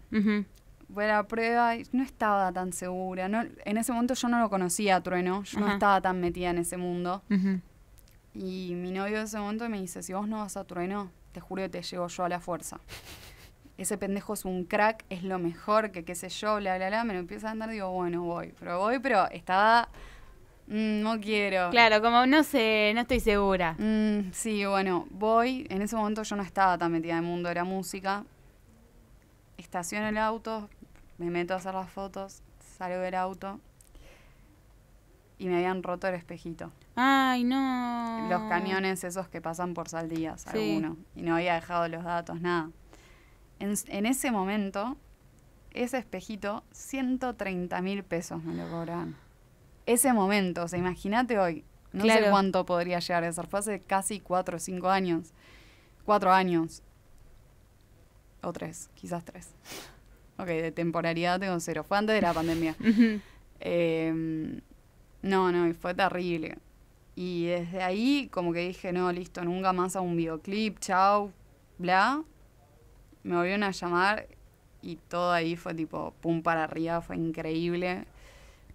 Voy a la prueba y no estaba tan segura. No, en ese momento yo no lo conocía, Trueno. Yo no estaba tan metida en ese mundo. Y mi novio de ese momento me dice, si vos no vas a Trueno, te juro que te llevo yo a la fuerza ese pendejo es un crack, es lo mejor, que qué sé yo, bla, bla, bla, me lo empieza a andar, digo, bueno, voy, pero voy, pero estaba... Mm, no quiero. Claro, como no sé, no estoy segura. Mm, sí, bueno, voy. En ese momento yo no estaba tan metida en el mundo de la música. Estaciono el auto, me meto a hacer las fotos, salgo del auto y me habían roto el espejito. Ay, no. Los camiones esos que pasan por saldías, alguno. Y no había dejado los datos, nada. En, ese momento, ese espejito, 130 mil pesos me lo cobraron. Ese momento, o sea, imagínate hoy. No sé cuánto podría llegar a ser. Fue hace casi cuatro o cinco años. Cuatro años. O tres, quizás tres. Ok, de temporalidad tengo cero. Fue antes de la pandemia. Em, no, no, y fue terrible. Y desde ahí como que dije, no, listo, nunca más a un videoclip, chau, bla me volvieron a llamar y todo ahí fue tipo pum para arriba, fue increíble,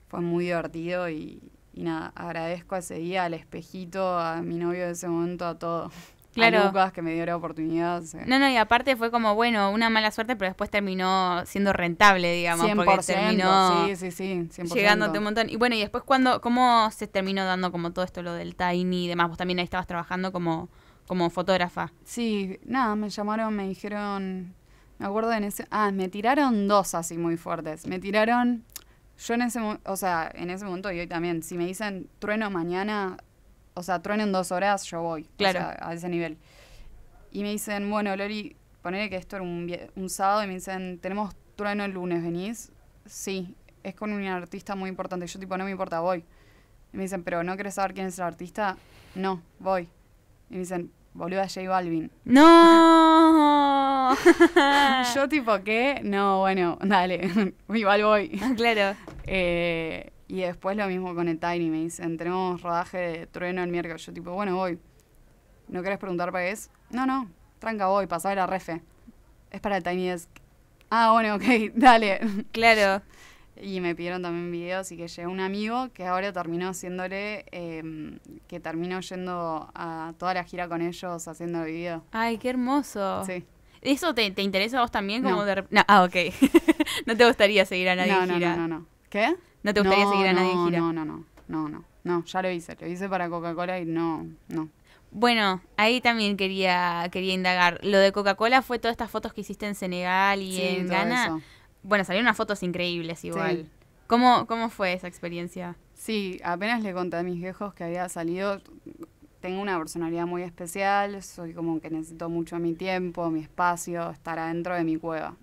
fue muy divertido y, nada, agradezco a ese día, al espejito, a mi novio de ese momento, a todo. Claro. A Lucas que me dio la oportunidad. No, no, y aparte fue como, bueno, una mala suerte, pero después terminó siendo rentable, digamos, porque terminó sí, sí, sí, llegándote un montón. Y bueno, y después cuando, ¿cómo se terminó dando como todo esto lo del Tiny y demás? Vos también ahí estabas trabajando como como fotógrafa. Sí, nada, me llamaron, me dijeron, me acuerdo en ese, ah, me tiraron dos así muy fuertes, me tiraron, yo en ese, o sea, en ese momento y hoy también, si me dicen trueno mañana, o sea, trueno en dos horas, yo voy, claro, o a ese nivel. Y me dicen, bueno, Lori, ponele que esto era un, un sábado y me dicen, tenemos trueno el lunes, ¿venís? Sí, es con un artista muy importante, yo tipo, no me importa, voy. Y me dicen, pero ¿no querés saber quién es el artista? No, voy. Y me dicen, Volvió a J Balvin. ¡No! Yo tipo, ¿qué? No, bueno, dale, igual voy. Ah, claro. Eh, y después lo mismo con el Tiny, me dicen, tenemos rodaje de trueno el miércoles. Yo tipo, bueno, voy. ¿No querés preguntar para qué es? No, no, tranca voy, pasá a la refe. Es para el Tiny Desk. Ah, bueno, ok, dale. Claro y me pidieron también videos y que llegó un amigo que ahora terminó haciéndole, em, que terminó yendo a toda la gira con ellos haciendo videos Ay, qué hermoso. Sí. ¿Eso te, interesa a vos también? Como no. ah, ok. no te gustaría seguir a nadie no, en gira. No, no, no. ¿Qué? No te gustaría seguir a nadie en gira. No, no, no, no, no. No, ya lo hice, lo hice para Coca-Cola y no, no. Bueno, ahí también quería, quería indagar. Lo de Coca-Cola fue todas estas fotos que hiciste en Senegal y en Ghana. Eso bueno, salieron unas fotos increíbles igual. ¿Cómo, ¿Cómo fue esa experiencia? Sí, apenas le conté a mis viejos que había salido. Tengo una personalidad muy especial, soy como que necesito mucho mi tiempo, mi espacio, estar adentro de mi cueva.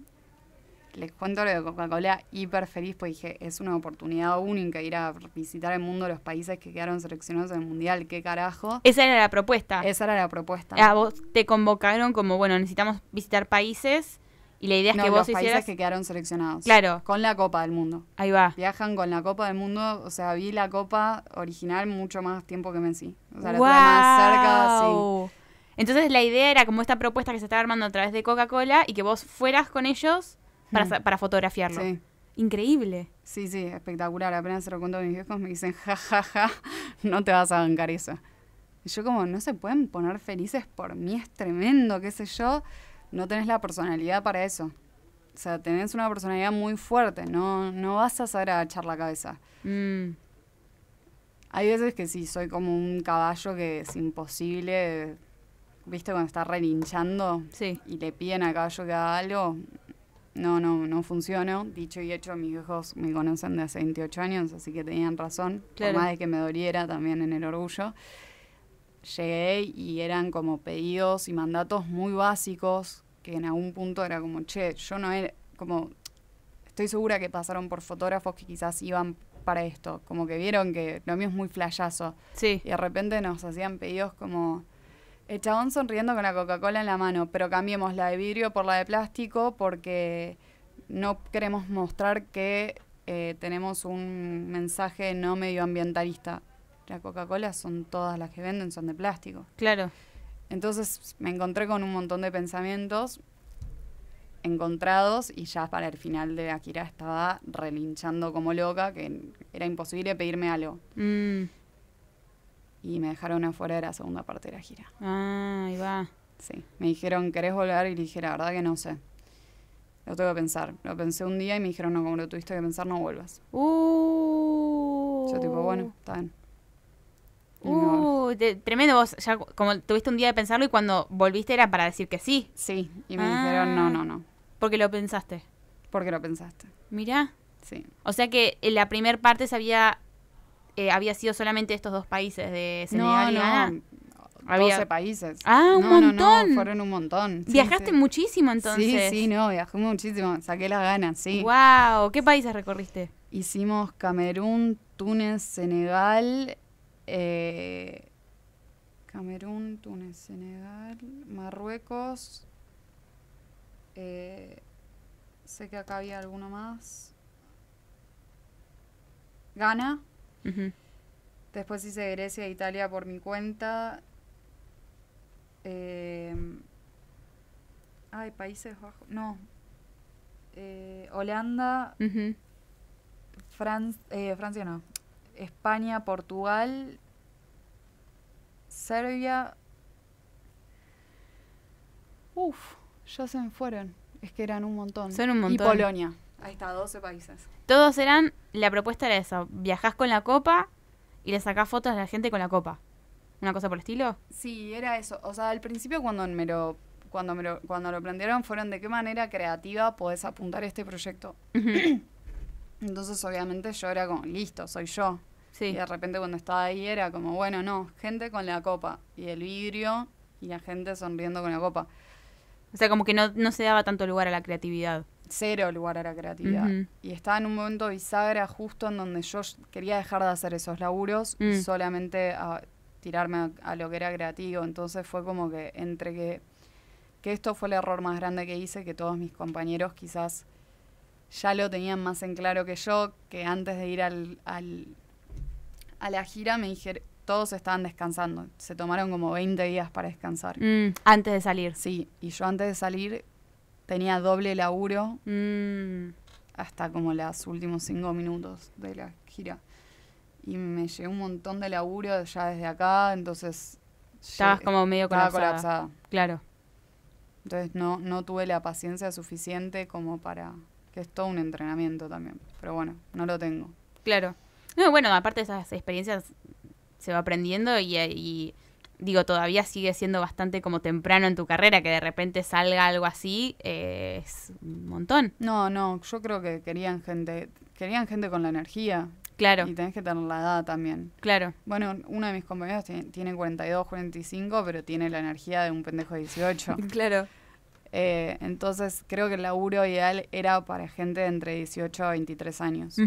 Les cuento lo de coca hiper feliz porque dije, es una oportunidad única ir a visitar el mundo, los países que quedaron seleccionados en el Mundial, qué carajo. Esa era la propuesta. Esa era la propuesta. A ah, vos te convocaron como, bueno, necesitamos visitar países y la idea es que vos los países que quedaron seleccionados. Claro. Con la Copa del Mundo. Ahí va. Viajan con la Copa del Mundo. O sea, vi la Copa original mucho más tiempo que Messi. O sea, la más cerca, sí. Entonces la idea era como esta propuesta que se estaba armando a través de Coca-Cola y que vos fueras con ellos para, hmm. para fotografiarlo. Sí. Increíble. Sí, sí, espectacular. Apenas se lo cuento a mis viejos, me dicen, ja, ja, ja, no te vas a bancar eso. yo como, no se pueden poner felices por mí, es tremendo, qué sé yo no tenés la personalidad para eso. O sea, tenés una personalidad muy fuerte, no, no vas a saber agachar la cabeza. Mm. Hay veces que sí, soy como un caballo que es imposible. ¿Viste cuando está relinchando? Sí. Y le piden a caballo que haga algo. No, no, no funcionó. Dicho y hecho, mis hijos me conocen de hace 28 años, así que tenían razón. Por más de que me doliera también en el orgullo llegué y eran como pedidos y mandatos muy básicos que en algún punto era como, che, yo no era, como, estoy segura que pasaron por fotógrafos que quizás iban para esto, como que vieron que lo mío es muy flayazo. Sí. Y de repente nos hacían pedidos como, el sonriendo con la Coca-Cola en la mano, pero cambiemos la de vidrio por la de plástico porque no queremos mostrar que eh, tenemos un mensaje no medioambientalista la Coca-Cola son todas las que venden, son de plástico. Claro. Entonces me encontré con un montón de pensamientos encontrados y ya para el final de Akira estaba relinchando como loca, que era imposible pedirme algo. Mm. Y me dejaron afuera de la segunda parte de la gira. Ah, ahí va. Sí, me dijeron, ¿querés volver? Y le dije, la verdad que no sé. Lo tengo que pensar. Lo pensé un día y me dijeron, no, como lo tuviste que pensar, no vuelvas. Uh. Yo tipo, bueno, está bien. Uh, tremendo vos, ya como tuviste un día de pensarlo y cuando volviste era para decir que sí. Sí, y me dijeron no, no, no. Porque lo pensaste. Porque lo pensaste. Mirá. Sí. O sea que en la primera parte se había, eh, había sido solamente estos dos países de Senegal no, y No. 12 países. Ah, un montón. No, no, fueron un montón. Viajaste muchísimo entonces. Sí, sí, no, viajé muchísimo. Saqué las ganas, sí. ¡Wow! ¿Qué países recorriste? Hicimos Camerún, Túnez, Senegal, eh, Camerún, Túnez, Senegal, Marruecos. Eh, sé que acá había alguno más. Ghana. Después hice Grecia e Italia por mi cuenta. hay eh, Países Bajos. No. Holanda. Francia no. España, Portugal, Serbia. Uf, ya se me fueron. Es que eran un montón. Son un montón. Y Polonia. Ahí está, 12 países. Todos eran, la propuesta era esa, viajás con la copa y le sacás fotos a la gente con la copa. ¿Una cosa por el estilo? Sí, era eso. O sea, al principio cuando me lo, cuando me lo, cuando lo plantearon fueron de qué manera creativa podés apuntar este proyecto. Entonces, obviamente, yo era como, listo, soy yo. Y de repente cuando estaba ahí era como, bueno, no, gente con la copa y el vidrio y la gente sonriendo con la copa. O sea, como que no, no se daba tanto lugar a la creatividad. Cero lugar a la creatividad. Y estaba en un momento bisagra justo en donde yo quería dejar de hacer esos laburos y mm. solamente a tirarme a, lo que era creativo. Entonces fue como que entre que, que esto fue el error más grande que hice, que todos mis compañeros quizás ya lo tenían más en claro que yo, que antes de ir al, a la gira me dijeron, todos estaban descansando, se tomaron como 20 días para descansar. Mm, antes de salir. Sí, y yo antes de salir tenía doble laburo mm. hasta como los últimos cinco minutos de la gira. Y me llegó un montón de laburo ya desde acá, entonces... Estabas como medio colapsada. Claro. Entonces no, no tuve la paciencia suficiente como para que es todo un entrenamiento también. Pero bueno, no lo tengo. Claro. No, bueno, aparte de esas experiencias se va aprendiendo y, digo, todavía sigue siendo bastante como temprano en tu carrera, que de repente salga algo así, eh, es un montón. No, no, yo creo que querían gente, querían gente con la energía. Claro. Y tenés que tener la edad también. Claro. Bueno, una de mis compañeros tiene 42, 45, pero tiene la energía de un pendejo de 18. claro. Eh, entonces creo que el laburo ideal era para gente de entre 18 a 23 años.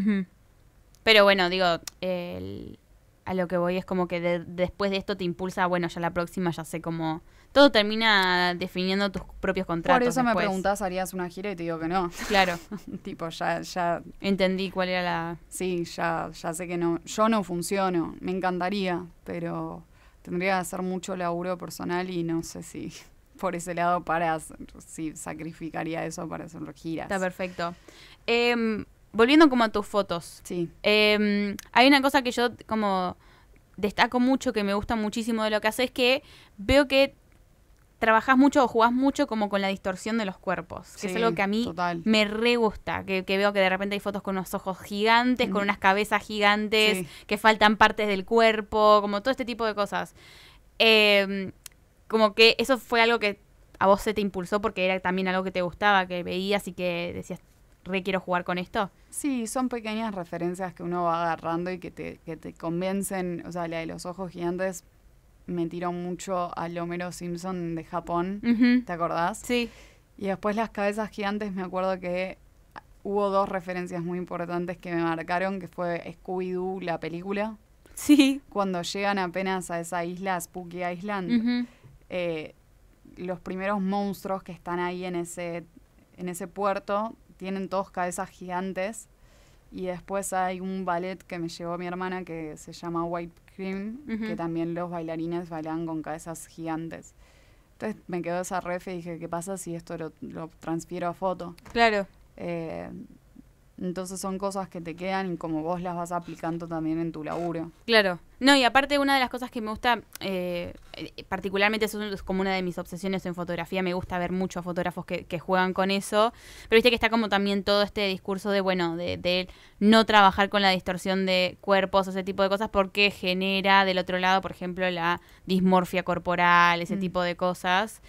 Pero bueno, digo, a lo que voy es como que después de esto te impulsa, bueno, ya la próxima ya sé cómo... Todo termina definiendo tus propios contratos. Por eso me preguntás, ¿harías una gira? Y te digo que no. Claro. tipo, ya, ya... Entendí cuál era la... Sí, ya, ya sé que no. Yo no funciono. Me encantaría, pero tendría que hacer mucho laburo personal y no sé si por ese lado para, sí, sacrificaría eso para hacer giras. Está perfecto. Em, volviendo como a tus fotos. Sí. Em, hay una cosa que yo como destaco mucho, que me gusta muchísimo de lo que haces, es que veo que trabajas mucho o jugás mucho como con la distorsión de los cuerpos, que es algo que a mí me re gusta, que, veo que de repente hay fotos con unos ojos gigantes, con unas cabezas gigantes, que faltan partes del cuerpo, como todo este tipo de cosas. Eh, como que eso fue algo que a vos se te impulsó porque era también algo que te gustaba, que veías y que decías, re quiero jugar con esto. Sí, son pequeñas referencias que uno va agarrando y que te, que te convencen. O sea, la de los ojos gigantes me tiró mucho al Homero Simpson de Japón, ¿te acordás? Sí. Y después las cabezas gigantes, me acuerdo que hubo dos referencias muy importantes que me marcaron, que fue Scooby-Doo, la película. Sí. Cuando llegan apenas a esa isla, Spooky Island. Eh, los primeros monstruos que están ahí en ese, en ese puerto tienen todos cabezas gigantes. Y después hay un ballet que me llevó mi hermana que se llama White Cream, que también los bailarines bailan con cabezas gigantes. Entonces me quedó esa ref y dije, ¿qué pasa si esto lo, transfiero a foto? Claro. Eh, entonces son cosas que te quedan y como vos las vas aplicando también en tu laburo. Claro. No, y aparte una de las cosas que me gusta, eh, eh, particularmente eso es como una de mis obsesiones en fotografía, me gusta ver muchos fotógrafos que, juegan con eso, pero viste que está como también todo este discurso de, bueno, de, no trabajar con la distorsión de cuerpos, ese tipo de cosas, porque genera del otro lado, por ejemplo, la dismorfia corporal, ese mm. tipo de cosas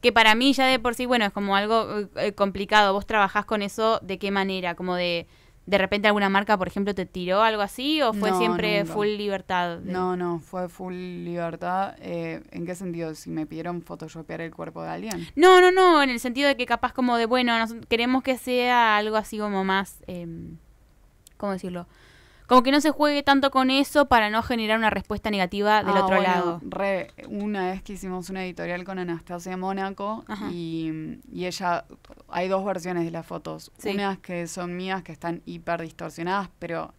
que para mí ya de por sí, bueno, es como algo eh, eh, complicado. Vos trabajás con eso de qué manera, como de de repente alguna marca, por ejemplo, te tiró algo así o fue siempre full libertad? No, no, fue full libertad. Eh, ¿En qué sentido? ¿Si me pidieron photoshopear el cuerpo de alguien? No, no, no, en el sentido de que capaz como de, bueno, queremos que sea algo así como más, eh, ¿cómo decirlo? como que no se juegue tanto con eso para no generar una respuesta negativa del ah, otro lado. Re, una vez que hicimos una editorial con Anastasia Mónaco y, ella, hay dos versiones de las fotos. Unas que son mías, que están hiper distorsionadas, pero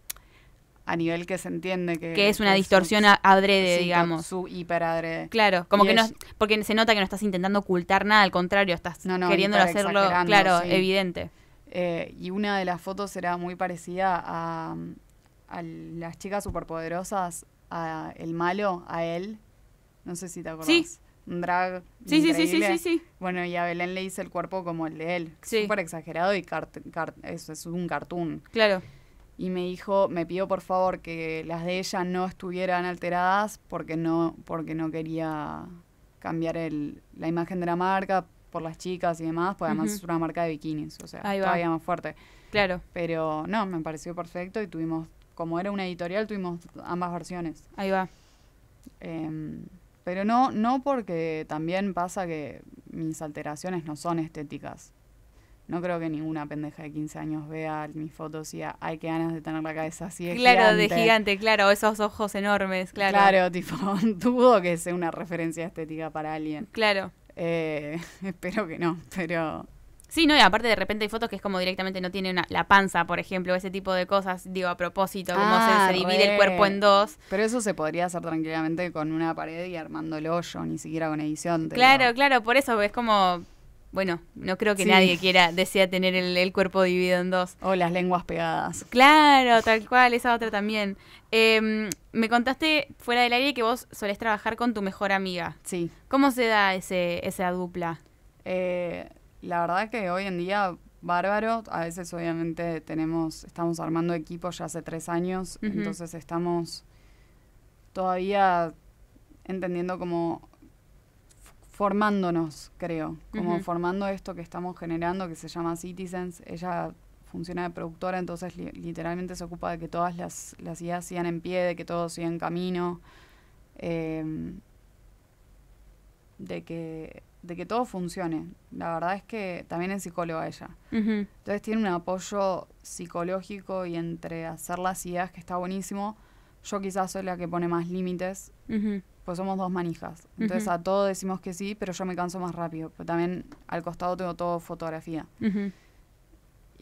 a nivel que se entiende que... Que es una distorsión adrede, digamos. Su hiperadrede. Claro, como que no... Porque se nota que no estás intentando ocultar nada, al contrario, estás no, queriendo hacerlo, claro, evidente. Eh, y una de las fotos era muy parecida a, a las chicas superpoderosas, a el malo, a él. No sé si te acordás. Sí. Un drag. Sí, sí sí, sí, sí, sí, Bueno, y a Belén le hice el cuerpo como el de él. Sí. Súper exagerado y eso es un cartoon. Claro. Y me dijo, me pidió por favor que las de ella no estuvieran alteradas porque no, porque no quería cambiar el, la imagen de la marca por las chicas y demás, porque además es una marca de bikinis, o sea, todavía más fuerte. Claro. Pero no, me pareció perfecto y tuvimos como era una editorial, tuvimos ambas versiones. Ahí va. Em, pero no, no porque también pasa que mis alteraciones no son estéticas. No creo que ninguna pendeja de 15 años vea mis fotos y diga, ay, ganas de tener la cabeza así Claro, de gigante, claro, esos ojos enormes, claro. Claro, tipo, dudo que sea una referencia estética para alguien. Claro. Eh, espero que no, pero Sí, no, y aparte de repente hay fotos que es como directamente no tiene una, la panza, por ejemplo, ese tipo de cosas, digo, a propósito, como ah, se, divide el cuerpo en dos. Pero eso se podría hacer tranquilamente con una pared y armando el hoyo, ni siquiera con edición. Claro, claro, por eso es como, bueno, no creo que nadie quiera, desea tener el, cuerpo dividido en dos. O las lenguas pegadas. Claro, tal cual, esa otra también. Em, me contaste fuera del aire que vos solés trabajar con tu mejor amiga. Sí. ¿Cómo se da ese, esa dupla? Eh la verdad que hoy en día, bárbaro, a veces obviamente tenemos, estamos armando equipos ya hace tres años, entonces estamos todavía entendiendo como formándonos, creo, como formando esto que estamos generando, que se llama Citizens. Ella funciona de productora, entonces literalmente se ocupa de que todas las, ideas sigan en pie, de que todo siga en camino, em, de que de que todo funcione. La verdad es que también es psicóloga ella. Entonces tiene un apoyo psicológico y entre hacer las ideas que está buenísimo, yo quizás soy la que pone más límites, pues somos dos manijas. Entonces a todo decimos que sí, pero yo me canso más rápido. también al costado tengo todo fotografía.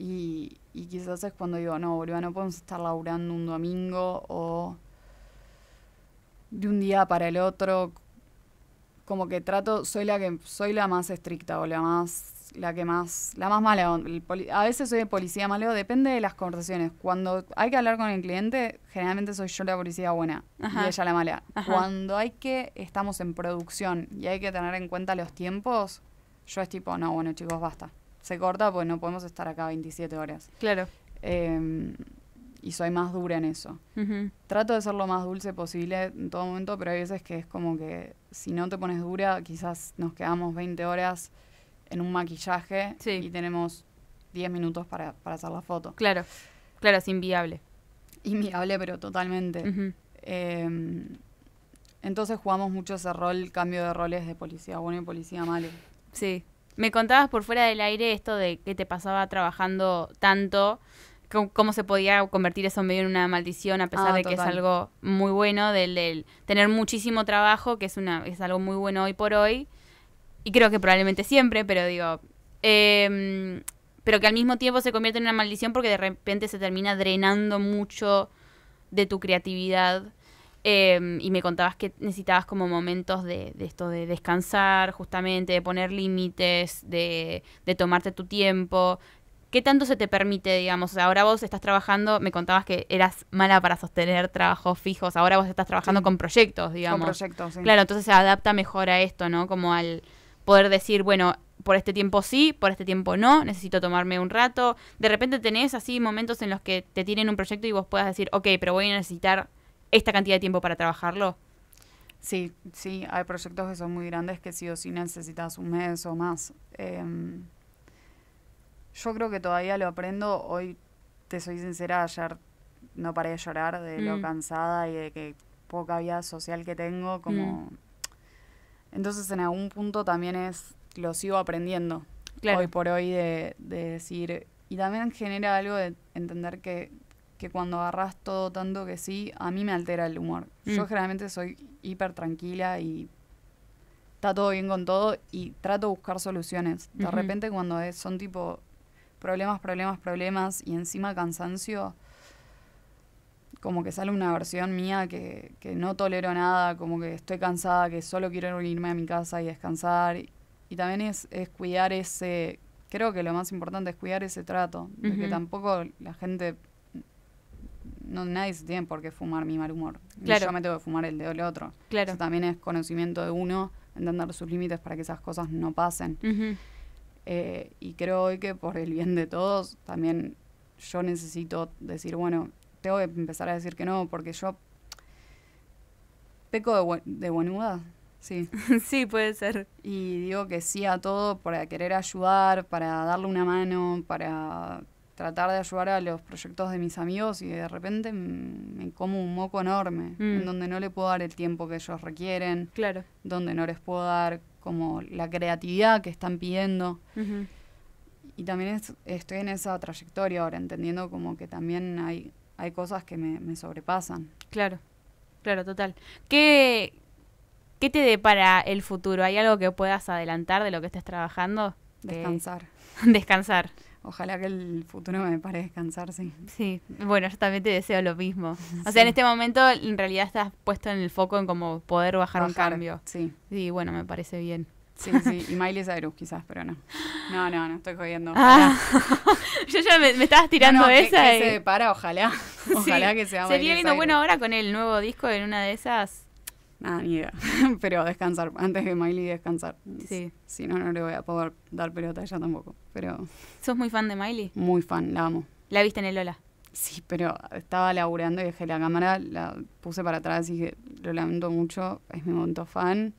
Y, y, quizás es cuando digo, no, boludo, no podemos estar laburando un domingo o de un día para el otro como que trato, soy la que soy la más estricta o la más la que más la más mala a veces soy de policía malo depende de las conversaciones cuando hay que hablar con el cliente generalmente soy yo la policía buena y ella la mala cuando hay que estamos en producción y hay que tener en cuenta los tiempos yo es tipo no bueno chicos basta se corta pues no podemos estar acá 27 horas claro em, y soy más dura en eso. Trato de ser lo más dulce posible en todo momento, pero hay veces que es como que si no te pones dura, quizás nos quedamos 20 horas en un maquillaje y tenemos 10 minutos para, para, hacer la foto. Claro, claro, es inviable. Inviable, pero totalmente. Em, entonces jugamos mucho ese rol, cambio de roles de policía bueno y policía malo. Sí. Me contabas por fuera del aire esto de qué te pasaba trabajando tanto cómo se podía convertir eso medio en una maldición a pesar ah, de que es algo muy bueno del, tener muchísimo trabajo que es una es algo muy bueno hoy por hoy y creo que probablemente siempre pero digo em, pero que al mismo tiempo se convierte en una maldición porque de repente se termina drenando mucho de tu creatividad em, y me contabas que necesitabas como momentos de, esto de descansar justamente de poner límites de, de tomarte tu tiempo ¿Qué tanto se te permite, digamos? Ahora vos estás trabajando, me contabas que eras mala para sostener trabajos fijos, ahora vos estás trabajando con proyectos, digamos. Con proyectos, sí. Claro, entonces se adapta mejor a esto, ¿no? Como al poder decir, bueno, por este tiempo sí, por este tiempo no, necesito tomarme un rato. De repente tenés así momentos en los que te tienen un proyecto y vos puedas decir, ok, pero voy a necesitar esta cantidad de tiempo para trabajarlo. Sí, sí, hay proyectos que son muy grandes que sí o sí necesitas un mes o más. Eh, yo creo que todavía lo aprendo. Hoy, te soy sincera, ayer no paré de llorar de lo mm. cansada y de que poca vida social que tengo. Como... Mm. Entonces, en algún punto también es, lo sigo aprendiendo. Hoy por hoy de, decir... Y también genera algo de entender que, cuando agarras todo tanto que sí, a mí me altera el humor. Yo mm. generalmente soy hiper tranquila y está todo bien con todo y trato de buscar soluciones. De repente cuando son tipo problemas, problemas, problemas y encima cansancio, como que sale una versión mía que, que no tolero nada, como que estoy cansada, que solo quiero irme a mi casa y descansar. Y, también es, es cuidar ese, creo que lo más importante es cuidar ese trato, que tampoco la gente, no, nadie se tiene por qué fumar mi mal humor. Claro. yo me tengo que fumar el del otro. Claro. Eso también es conocimiento de uno, entender sus límites para que esas cosas no pasen. Eh, y creo hoy que por el bien de todos, también yo necesito decir, bueno, tengo que empezar a decir que no, porque yo peco de, de buenuda. Sí. sí, puede ser. Y digo que sí a todo para querer ayudar, para darle una mano, para tratar de ayudar a los proyectos de mis amigos y de repente me como un moco enorme, en mm. donde no le puedo dar el tiempo que ellos requieren, claro. donde no les puedo dar como la creatividad que están pidiendo. Y también estoy en esa trayectoria ahora, entendiendo como que también hay, hay cosas que me, sobrepasan. Claro, claro, total. ¿Qué, ¿Qué te para el futuro? ¿Hay algo que puedas adelantar de lo que estés trabajando? Descansar. Descansar. Ojalá que el futuro me pare descansar, sí. Sí, bueno, yo también te deseo lo mismo. O sea, en este momento en realidad estás puesto en el foco en como poder bajar, un cambio. Sí. Sí, bueno, me parece bien. Sí, sí, y Miley Cyrus quizás, pero no. No, no, no, estoy jodiendo. Ah. yo ya me, estabas tirando esa. Que, que se para, ojalá. Ojalá que sea Sería lindo, bueno, ahora con el nuevo disco en una de esas nada, ni idea. pero descansar, antes de Miley descansar. Sí. Si no, no le voy a poder dar pelota a ella tampoco. Pero. ¿Sos muy fan de Miley? Muy fan, la amo. ¿La viste en el Lola? Sí, pero estaba laburando y dejé la cámara, la puse para atrás y dije, lo lamento mucho, es mi momento fan.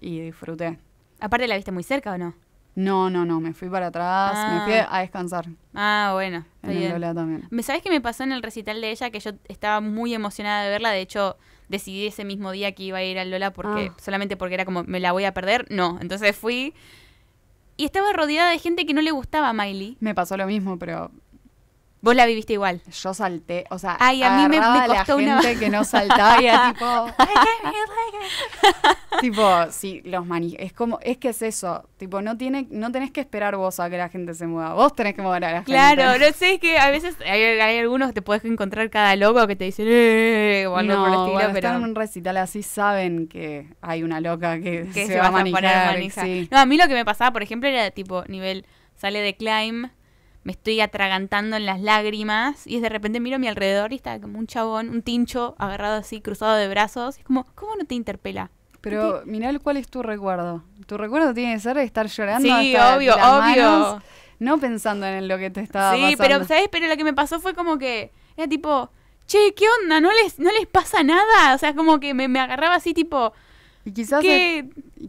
Y disfruté. Aparte, ¿la viste muy cerca o no? No, no, no, me fui para atrás, me fui ah. a descansar. Ah, bueno. En el Lola también. ¿Me sabes qué me pasó en el recital de ella? Que yo estaba muy emocionada de verla, de hecho decidí ese mismo día que iba a ir al Lola porque ah. solamente porque era como me la voy a perder. No, entonces fui y estaba rodeada de gente que no le gustaba a Miley. Me pasó lo mismo, pero Vos la viviste igual. Yo salté, o sea, a mí me, costó la gente que no saltaba y tipo, tipo, sí, los maní es como es que es eso, tipo no tiene no tenés que esperar vos a que la gente se mueva, vos tenés que mover a la claro, gente. Claro, no sé, es que a veces hay, algunos que te puedes encontrar cada loco que te dice... eh, por el estilo, pero están en un recital así saben que hay una loca que, se, va a manijar, No, a mí lo que me pasaba, por ejemplo, era tipo nivel sale de climb me estoy atragantando en las lágrimas y es de repente miro a mi alrededor y está como un chabón, un tincho agarrado así, cruzado de brazos. Es como, ¿cómo no te interpela? Pero mira cuál es tu recuerdo. Tu recuerdo tiene que ser estar llorando. Sí, obvio, obvio. no pensando en lo que te estaba pasando. Sí, pero, ¿sabes? Pero lo que me pasó fue como que era tipo, che, ¿qué onda? ¿No les, no les pasa nada? O sea, como que me, me agarraba así tipo y quizás,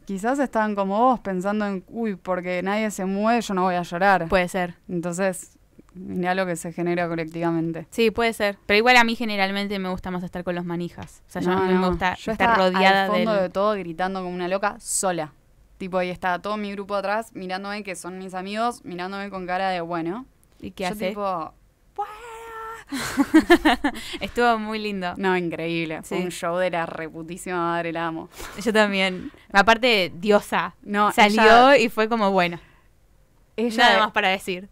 quizás estaban como vos pensando en, uy, porque nadie se mueve, yo no voy a llorar. Puede ser. Entonces, mirá lo que se genera colectivamente. Sí, puede ser. Pero igual a mí generalmente me gusta más estar con los manijas. O sea, yo no. me gusta estar rodeada fondo de todo gritando como una loca sola. Tipo, ahí está todo mi grupo atrás mirándome, que son mis amigos, mirándome con cara de bueno. ¿Y qué yo tipo, ¡Buah! Estuvo muy lindo. No, increíble. Fue un show de la reputísima madre, la amo. Yo también. Aparte, diosa. No, Salió y fue como, bueno. nada más para decir.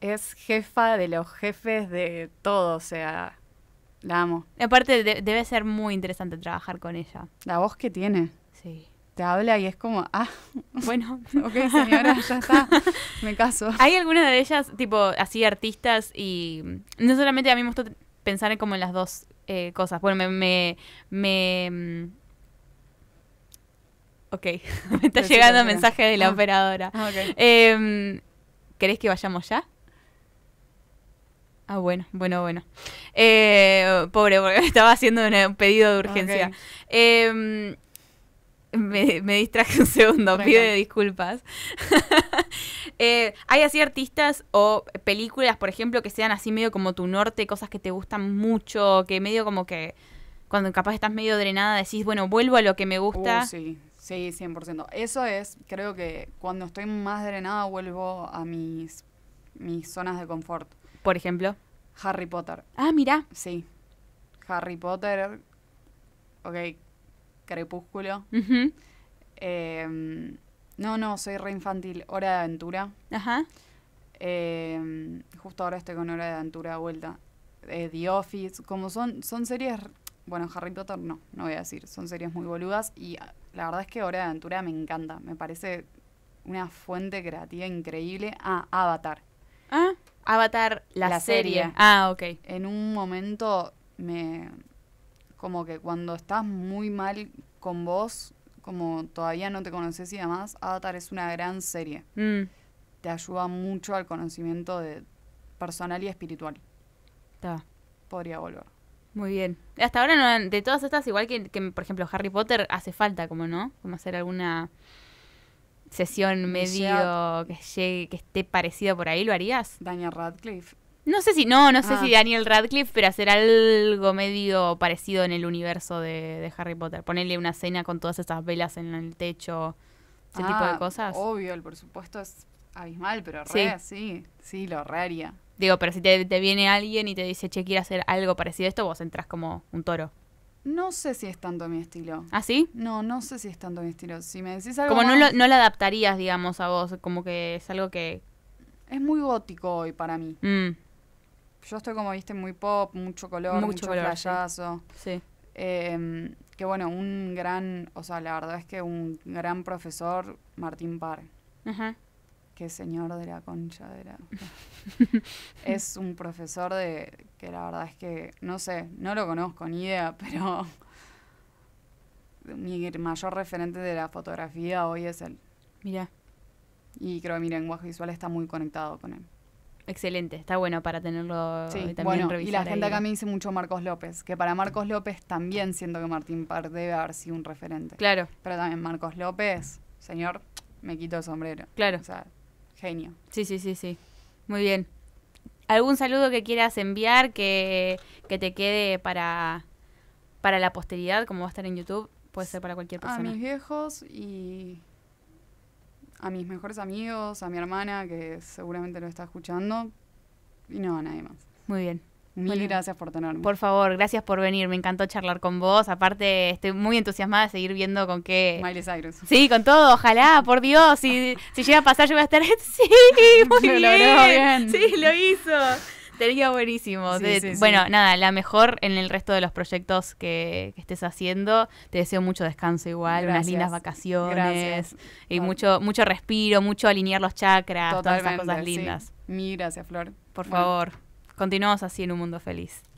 Es jefa de los jefes de todo, o sea, la amo. Aparte, debe ser muy interesante trabajar con ella. La voz que tiene. Sí te habla y es como, ah, bueno, ok, señora, ya está, me caso. ¿Hay algunas de ellas, tipo, así artistas y no solamente a mí me gusta pensar en como en las dos eh, cosas? Bueno, me... me, mm, ok, me está llegando el mensaje de la ah, operadora. crees ah, em, ¿Querés que vayamos ya? Ah, bueno, bueno, bueno. Eh, pobre, porque estaba haciendo un pedido de urgencia. Em, me, distraje un segundo, pido disculpas. Eh, ¿Hay así artistas o películas, por ejemplo, que sean así medio como tu norte, cosas que te gustan mucho, que medio como que cuando capaz estás medio drenada decís, bueno, vuelvo a lo que me uh, gusta? Uh, sí, sí, 100%. Eso es, creo que cuando estoy más drenada vuelvo a mis, mis zonas de confort. Por ejemplo. Harry Potter. Ah, mira. Sí. Harry Potter. Ok, Crepúsculo. Em, no, no, soy re infantil. Hora de aventura. Ajá. Em, justo ahora estoy con Hora de aventura de vuelta. Eh, The Office. Como son, son series. Bueno, Harry Potter no, no voy a decir. Son series muy boludas. Y ah, la verdad es que Hora de aventura me encanta. Me parece una fuente creativa increíble. Ah, Avatar. Ah, Avatar, la, serie. serie. Ah, ok. En un momento me como que cuando estás muy mal con vos, como todavía no te conoces y demás, Avatar es una gran serie. Mm. Te ayuda mucho al conocimiento de personal y espiritual. Podría volver. Muy bien. Hasta ahora, no, de todas estas, igual que, por ejemplo, Harry Potter, hace falta, como no, como hacer alguna sesión medio que llegue, que esté parecida por ahí, ¿lo harías? Daniel Radcliffe no sé si, no, no sé si ah. Daniel Radcliffe, pero hacer algo medio parecido en el universo de, Harry Potter. Ponerle una cena con todas esas velas en el techo, ese tipo de ah, cosas. Obvio, el supuesto es abismal, pero re, sí, sí, lo re Digo, pero si te, viene alguien y te dice, che, quiero hacer algo parecido a esto, vos entras como un toro. No sé si es tanto mi estilo. ¿Ah, sí? No, no sé si es tanto mi estilo. Si me decís algo. Como no, lo, adaptarías, digamos, a vos, como que es algo que. Es muy gótico hoy para mí. Mm. Yo estoy como, viste, muy pop, mucho color, mucho, payaso. Sí. Em, que bueno, un gran, o sea, la verdad es que un gran profesor, Martín Parr. Ajá. Qué señor de la concha de la... es un profesor de que la verdad es que, no sé, no lo conozco ni idea, pero mi mayor referente de la fotografía hoy es él. Mira. Y creo que mi lenguaje visual está muy conectado con él. Excelente, está bueno para tenerlo sí, eh, también Y la gente acá me dice mucho Marcos López, que para Marcos López también siento que Martín Parr debe haber sido un referente. Claro. Pero también Marcos López, señor, me quito el sombrero. Claro. O sea, genio. Sí, sí, sí, sí. Muy bien. ¿Algún saludo que quieras enviar que, te quede para, para la posteridad, como va a estar en YouTube? Puede ser para cualquier persona. A mis viejos y a mis mejores amigos, a mi hermana, que seguramente lo está escuchando, y no a nadie más. Muy bien. Mil gracias por tenerme. Por favor, gracias por venir. Me encantó charlar con vos. Aparte, estoy muy entusiasmada de seguir viendo con qué. Miley Cyrus. Sí, con todo. Ojalá, por Dios. Si, si llega a pasar, yo voy a estar. Sí, muy bien. Sí, lo hizo. Sería buenísimo. bueno, nada, la mejor en el resto de los proyectos que, estés haciendo. Te deseo mucho descanso igual, unas lindas vacaciones y eh, mucho mucho respiro, mucho alinear los chakras, todas esas cosas lindas. Mil gracias, Flor. Por favor, continuamos así en un mundo feliz.